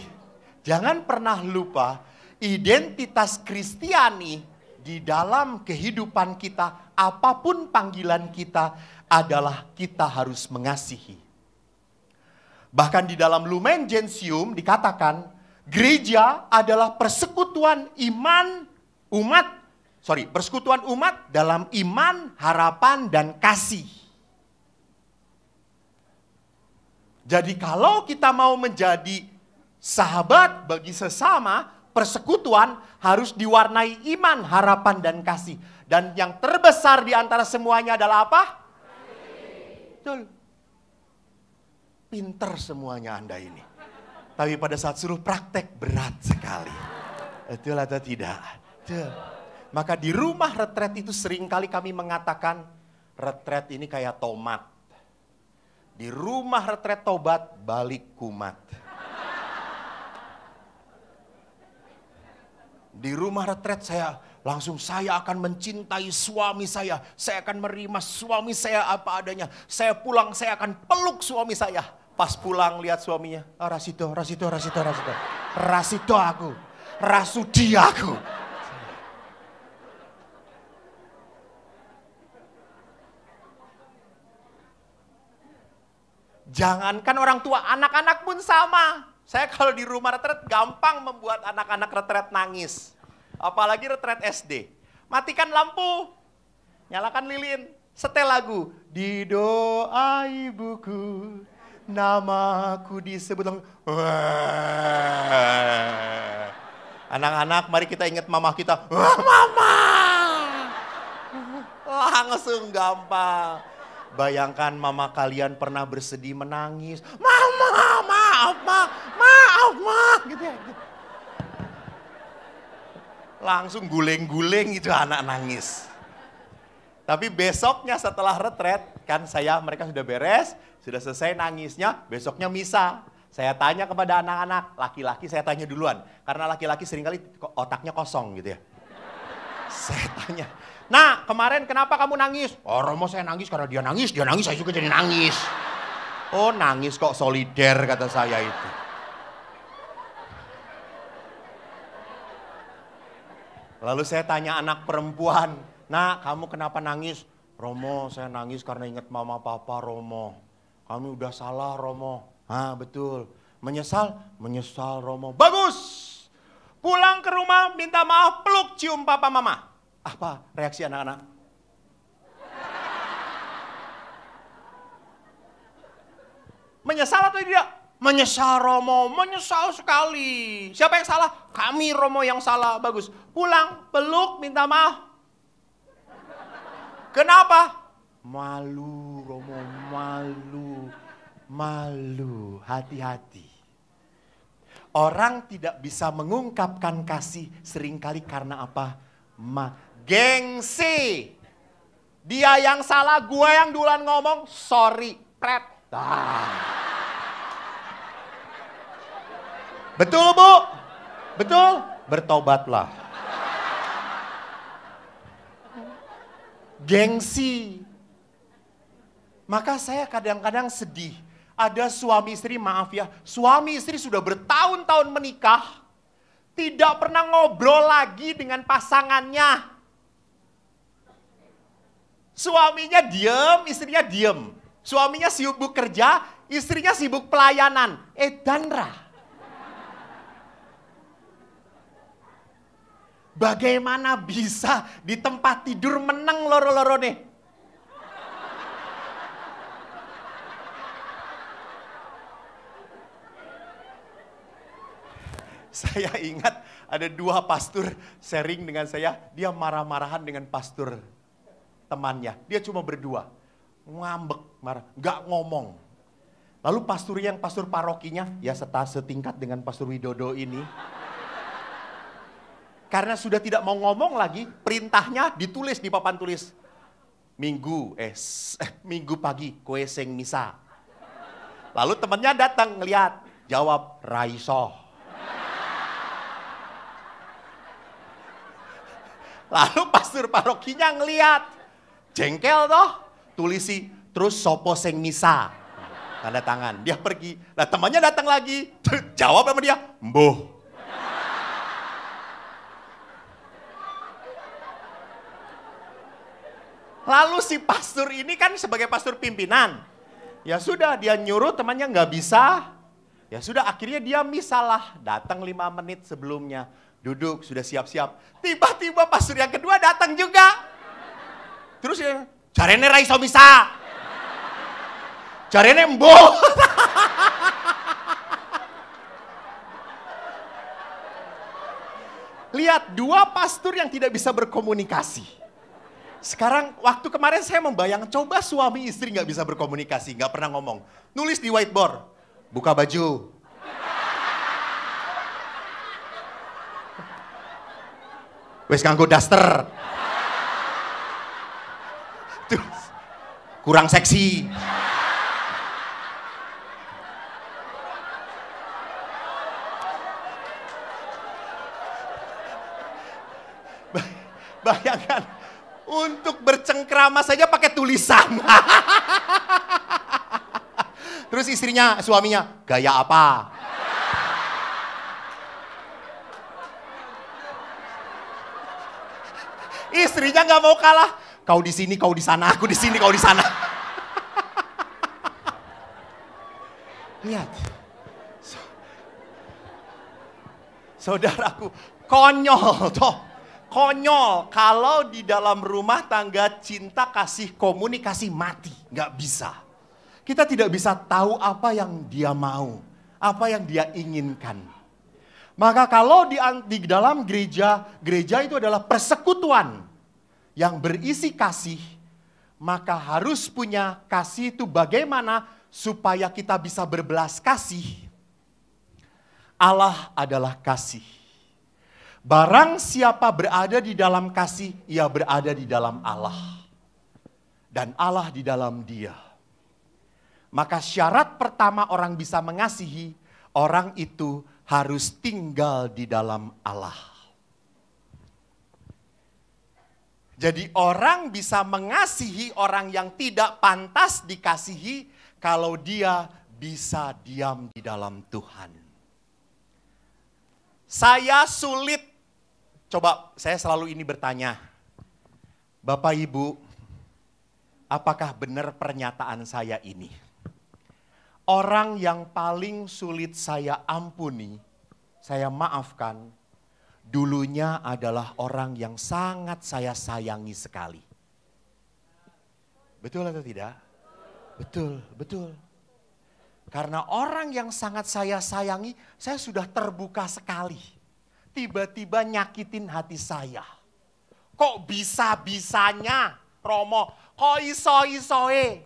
jangan pernah lupa identitas Kristiani di dalam kehidupan kita, apapun panggilan kita, adalah kita harus mengasihi. Bahkan di dalam Lumen Gentium dikatakan, gereja adalah persekutuan iman umat, sorry, persekutuan umat dalam iman, harapan, dan kasih. Jadi kalau kita mau menjadi sahabat bagi sesama, persekutuan harus diwarnai iman, harapan, dan kasih. Dan yang terbesar di antara semuanya adalah apa? Betul. Pinter semuanya Anda ini. Tapi pada saat suruh praktek berat sekali. Betul atau tidak? Betul. Maka di rumah retret itu sering kali kami mengatakan retret ini kayak tomat. Di rumah retret tobat balik kumat. Di rumah retret saya, langsung saya akan mencintai suami saya. Saya akan menerima suami saya apa adanya. Saya pulang, saya akan peluk suami saya. Pas pulang lihat suaminya, Oh, ah, Rasito, Rasito, Rasito, Rasito. Rasito aku, Rasudi aku. Jangankan orang tua, anak-anak pun sama. Saya kalau di rumah retret gampang membuat anak-anak retret nangis. Apalagi retret SD. Matikan lampu, nyalakan lilin, setel lagu. Di doa ibuku, namaku disebut. Anak-anak mari kita ingat mama kita. mama! Langsung gampang. Bayangkan mama kalian pernah bersedih menangis. Mama! maaf ma, maaf ma, gitu ya. Langsung guling-guling itu anak nangis. Tapi besoknya setelah retret, kan saya mereka sudah beres, sudah selesai nangisnya, besoknya misa. Saya tanya kepada anak-anak, laki-laki saya tanya duluan. Karena laki-laki seringkali otaknya kosong gitu ya. Saya tanya, nah kemarin kenapa kamu nangis? Oh Romo saya nangis karena dia nangis, dia nangis saya juga jadi nangis. Oh nangis kok solider kata saya itu. Lalu saya tanya anak perempuan, nak kamu kenapa nangis? Romo saya nangis karena ingat mama papa Romo. Kami udah salah Romo. Ah betul. Menyesal? Menyesal Romo. Bagus! Pulang ke rumah minta maaf peluk cium papa mama. Apa reaksi anak-anak? Menyesal atau tidak? Menyesal Romo, menyesal sekali. Siapa yang salah? Kami Romo yang salah. Bagus. Pulang, peluk, minta maaf. Kenapa? Malu Romo, malu. Malu, hati-hati. Orang tidak bisa mengungkapkan kasih seringkali karena apa? Ma gengsi. Dia yang salah, gue yang duluan ngomong, sorry, pret. Ah. Betul, Bu? Betul? Bertobatlah. Gengsi. Maka saya kadang-kadang sedih. Ada suami istri, maaf ya, suami istri sudah bertahun-tahun menikah, tidak pernah ngobrol lagi dengan pasangannya. Suaminya diem, istrinya diem. Suaminya sibuk kerja, istrinya sibuk pelayanan. Eh, danra. Bagaimana bisa di tempat tidur menang loro-loro nih? Saya ingat ada dua pastor sharing dengan saya, dia marah-marahan dengan pastor temannya. Dia cuma berdua ngambek, marah, nggak ngomong. Lalu pastor yang pastor parokinya, ya seta setingkat dengan pastor Widodo ini. Karena sudah tidak mau ngomong lagi, perintahnya ditulis di papan tulis. Minggu, es eh, eh minggu pagi, kue seng misa. Lalu temennya datang ngeliat, jawab raiso Lalu pastor parokinya ngeliat, jengkel toh tulisi terus sopo sing misa. Tanda tangan. Dia pergi. lah temannya datang lagi. Jawab sama dia, mbuh. Lalu si pastor ini kan sebagai pastor pimpinan. Ya sudah dia nyuruh temannya nggak bisa. Ya sudah akhirnya dia misalah datang lima menit sebelumnya. Duduk sudah siap-siap. Tiba-tiba pastor yang kedua datang juga. Terus dia, Jarene ra iso bisa. Jarene mbuh. Lihat dua pastor yang tidak bisa berkomunikasi. Sekarang waktu kemarin saya membayang coba suami istri nggak bisa berkomunikasi, nggak pernah ngomong. Nulis di whiteboard, buka baju, Wes kango daster kurang seksi. Bayangkan, untuk bercengkrama saja pakai tulisan. Terus istrinya, suaminya, gaya apa? Istrinya nggak mau kalah, Kau di sini, kau di sana, aku di sini, kau di sana. Lihat. Saudaraku, konyol toh. Konyol kalau di dalam rumah tangga cinta kasih komunikasi mati, nggak bisa. Kita tidak bisa tahu apa yang dia mau, apa yang dia inginkan. Maka kalau di, di dalam gereja, gereja itu adalah persekutuan yang berisi kasih, maka harus punya kasih itu bagaimana supaya kita bisa berbelas kasih. Allah adalah kasih. Barang siapa berada di dalam kasih, ia berada di dalam Allah. Dan Allah di dalam dia. Maka syarat pertama orang bisa mengasihi, orang itu harus tinggal di dalam Allah. Jadi orang bisa mengasihi orang yang tidak pantas dikasihi kalau dia bisa diam di dalam Tuhan. Saya sulit, coba saya selalu ini bertanya, Bapak Ibu, apakah benar pernyataan saya ini? Orang yang paling sulit saya ampuni, saya maafkan, dulunya adalah orang yang sangat saya sayangi sekali. Betul atau tidak? Betul, betul. Karena orang yang sangat saya sayangi, saya sudah terbuka sekali. Tiba-tiba nyakitin hati saya. Kok bisa-bisanya Romo, kok iso-isoe.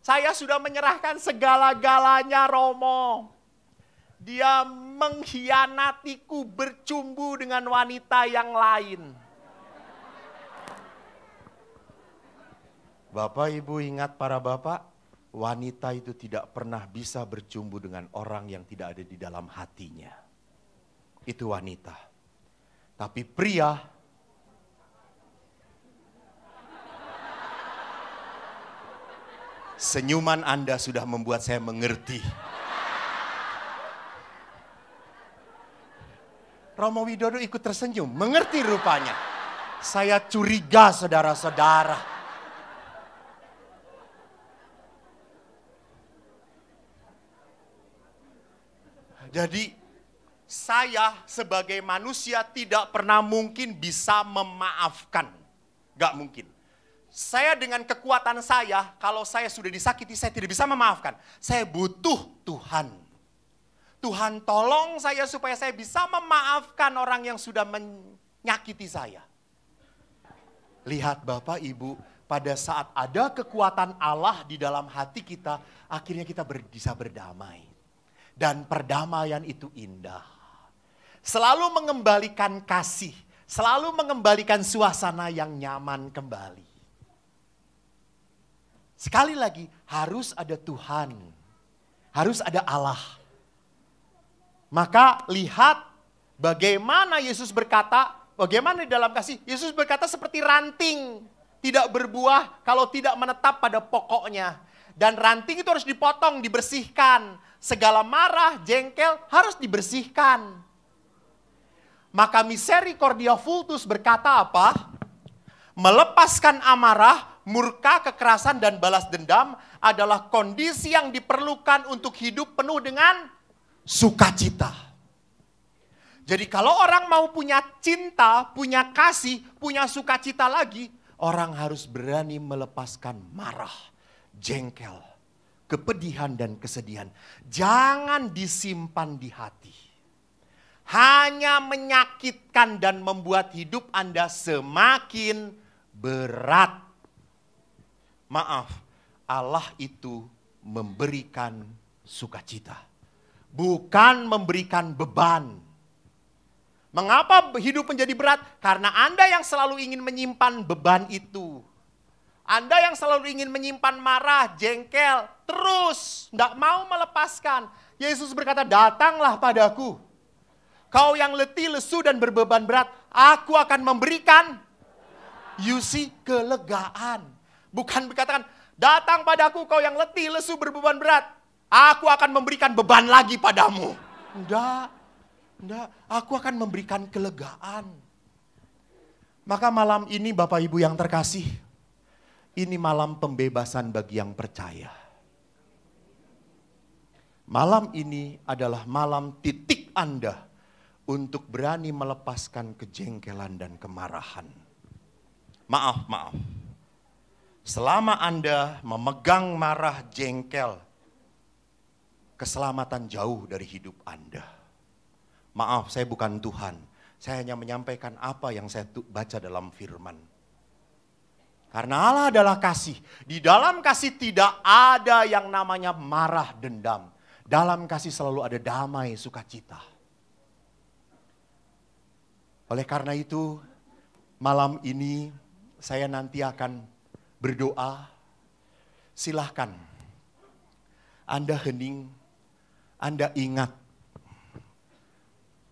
Saya sudah menyerahkan segala-galanya Romo. Dia mengkhianatiku bercumbu dengan wanita yang lain. Bapak Ibu ingat para bapak, wanita itu tidak pernah bisa bercumbu dengan orang yang tidak ada di dalam hatinya. Itu wanita. Tapi pria Senyuman Anda sudah membuat saya mengerti. Romo Widodo ikut tersenyum, mengerti rupanya. Saya curiga saudara-saudara. Jadi saya sebagai manusia tidak pernah mungkin bisa memaafkan. Gak mungkin. Saya dengan kekuatan saya, kalau saya sudah disakiti, saya tidak bisa memaafkan. Saya butuh Tuhan. Tuhan tolong saya supaya saya bisa memaafkan orang yang sudah menyakiti saya. Lihat Bapak Ibu, pada saat ada kekuatan Allah di dalam hati kita, akhirnya kita bisa berdamai. Dan perdamaian itu indah. Selalu mengembalikan kasih, selalu mengembalikan suasana yang nyaman kembali. Sekali lagi, harus ada Tuhan, harus ada Allah maka lihat bagaimana Yesus berkata, bagaimana di dalam kasih, Yesus berkata seperti ranting. Tidak berbuah kalau tidak menetap pada pokoknya. Dan ranting itu harus dipotong, dibersihkan. Segala marah, jengkel harus dibersihkan. Maka misericordia fultus berkata apa? Melepaskan amarah, murka, kekerasan, dan balas dendam adalah kondisi yang diperlukan untuk hidup penuh dengan sukacita. Jadi kalau orang mau punya cinta, punya kasih, punya sukacita lagi, orang harus berani melepaskan marah, jengkel, kepedihan dan kesedihan. Jangan disimpan di hati. Hanya menyakitkan dan membuat hidup Anda semakin berat. Maaf, Allah itu memberikan sukacita bukan memberikan beban. Mengapa hidup menjadi berat? Karena Anda yang selalu ingin menyimpan beban itu. Anda yang selalu ingin menyimpan marah, jengkel, terus tidak mau melepaskan. Yesus berkata, datanglah padaku. Kau yang letih, lesu, dan berbeban berat, aku akan memberikan you kelegaan. Bukan berkatakan, datang padaku kau yang letih, lesu, berbeban berat. Aku akan memberikan beban lagi padamu. Enggak, enggak. Aku akan memberikan kelegaan. Maka malam ini Bapak Ibu yang terkasih, ini malam pembebasan bagi yang percaya. Malam ini adalah malam titik Anda untuk berani melepaskan kejengkelan dan kemarahan. Maaf, maaf. Selama Anda memegang marah jengkel, keselamatan jauh dari hidup Anda. Maaf, saya bukan Tuhan. Saya hanya menyampaikan apa yang saya baca dalam firman. Karena Allah adalah kasih. Di dalam kasih tidak ada yang namanya marah dendam. Dalam kasih selalu ada damai sukacita. Oleh karena itu, malam ini saya nanti akan berdoa. Silahkan, Anda hening anda ingat,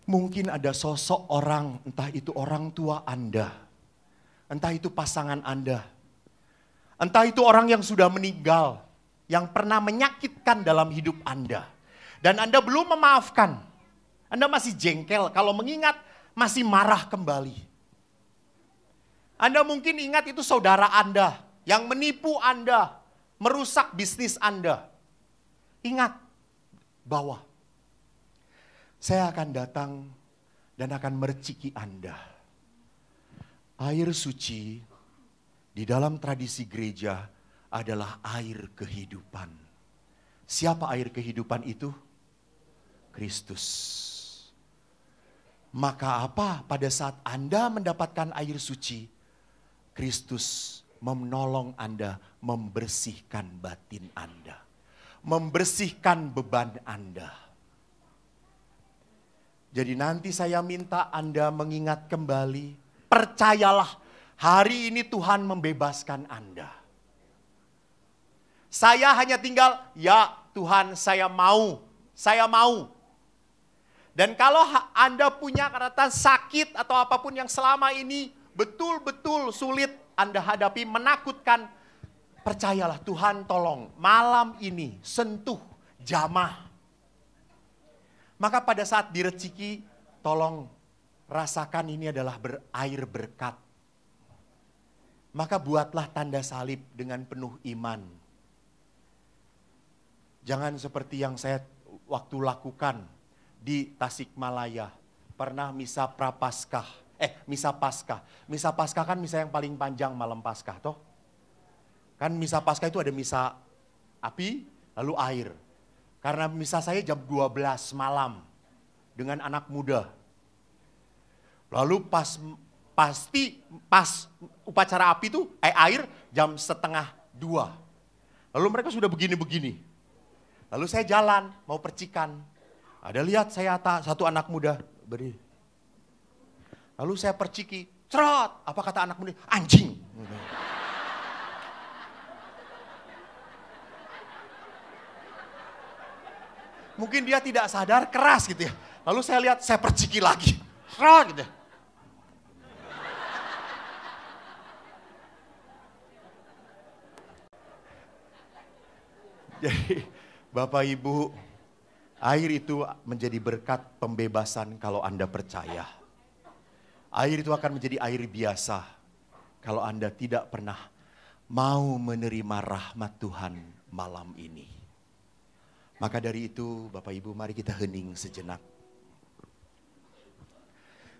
mungkin ada sosok orang, entah itu orang tua Anda, entah itu pasangan Anda, entah itu orang yang sudah meninggal, yang pernah menyakitkan dalam hidup Anda. Dan Anda belum memaafkan. Anda masih jengkel kalau mengingat masih marah kembali. Anda mungkin ingat itu saudara Anda yang menipu Anda, merusak bisnis Anda. Ingat, bawah. Saya akan datang dan akan merciki Anda. Air suci di dalam tradisi gereja adalah air kehidupan. Siapa air kehidupan itu? Kristus. Maka apa pada saat Anda mendapatkan air suci, Kristus menolong Anda membersihkan batin Anda membersihkan beban Anda. Jadi nanti saya minta Anda mengingat kembali, percayalah hari ini Tuhan membebaskan Anda. Saya hanya tinggal, ya Tuhan saya mau, saya mau. Dan kalau Anda punya karatan sakit atau apapun yang selama ini betul-betul sulit Anda hadapi, menakutkan, Percayalah Tuhan tolong malam ini sentuh jamah. Maka pada saat direciki tolong rasakan ini adalah berair berkat. Maka buatlah tanda salib dengan penuh iman. Jangan seperti yang saya waktu lakukan di Tasikmalaya. Pernah misa prapaskah, eh misa paskah. Misa paskah kan misa yang paling panjang malam paskah toh Kan misa pasca itu ada misa api, lalu air. Karena misa saya jam 12 malam dengan anak muda. Lalu pas pasti pas upacara api itu air, eh, air jam setengah dua. Lalu mereka sudah begini-begini. Lalu saya jalan mau percikan. Ada lihat saya ta, satu anak muda beri. Lalu saya perciki, cerot. Apa kata anak muda? Anjing. mungkin dia tidak sadar keras gitu ya. Lalu saya lihat, saya perciki lagi. Serah gitu. Jadi Bapak Ibu, air itu menjadi berkat pembebasan kalau Anda percaya. Air itu akan menjadi air biasa kalau Anda tidak pernah mau menerima rahmat Tuhan malam ini. Maka dari itu, Bapak Ibu, mari kita hening sejenak.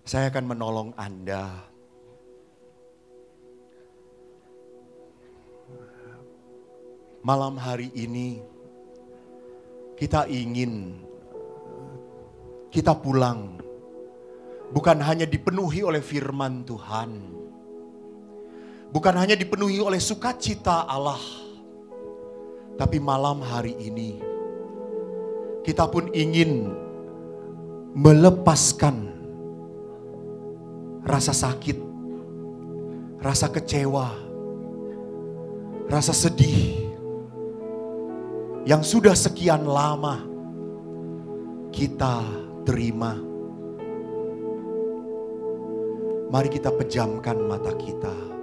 Saya akan menolong Anda. Malam hari ini, kita ingin kita pulang, bukan hanya dipenuhi oleh firman Tuhan, bukan hanya dipenuhi oleh sukacita Allah, tapi malam hari ini kita pun ingin melepaskan rasa sakit, rasa kecewa, rasa sedih yang sudah sekian lama kita terima. Mari kita pejamkan mata kita.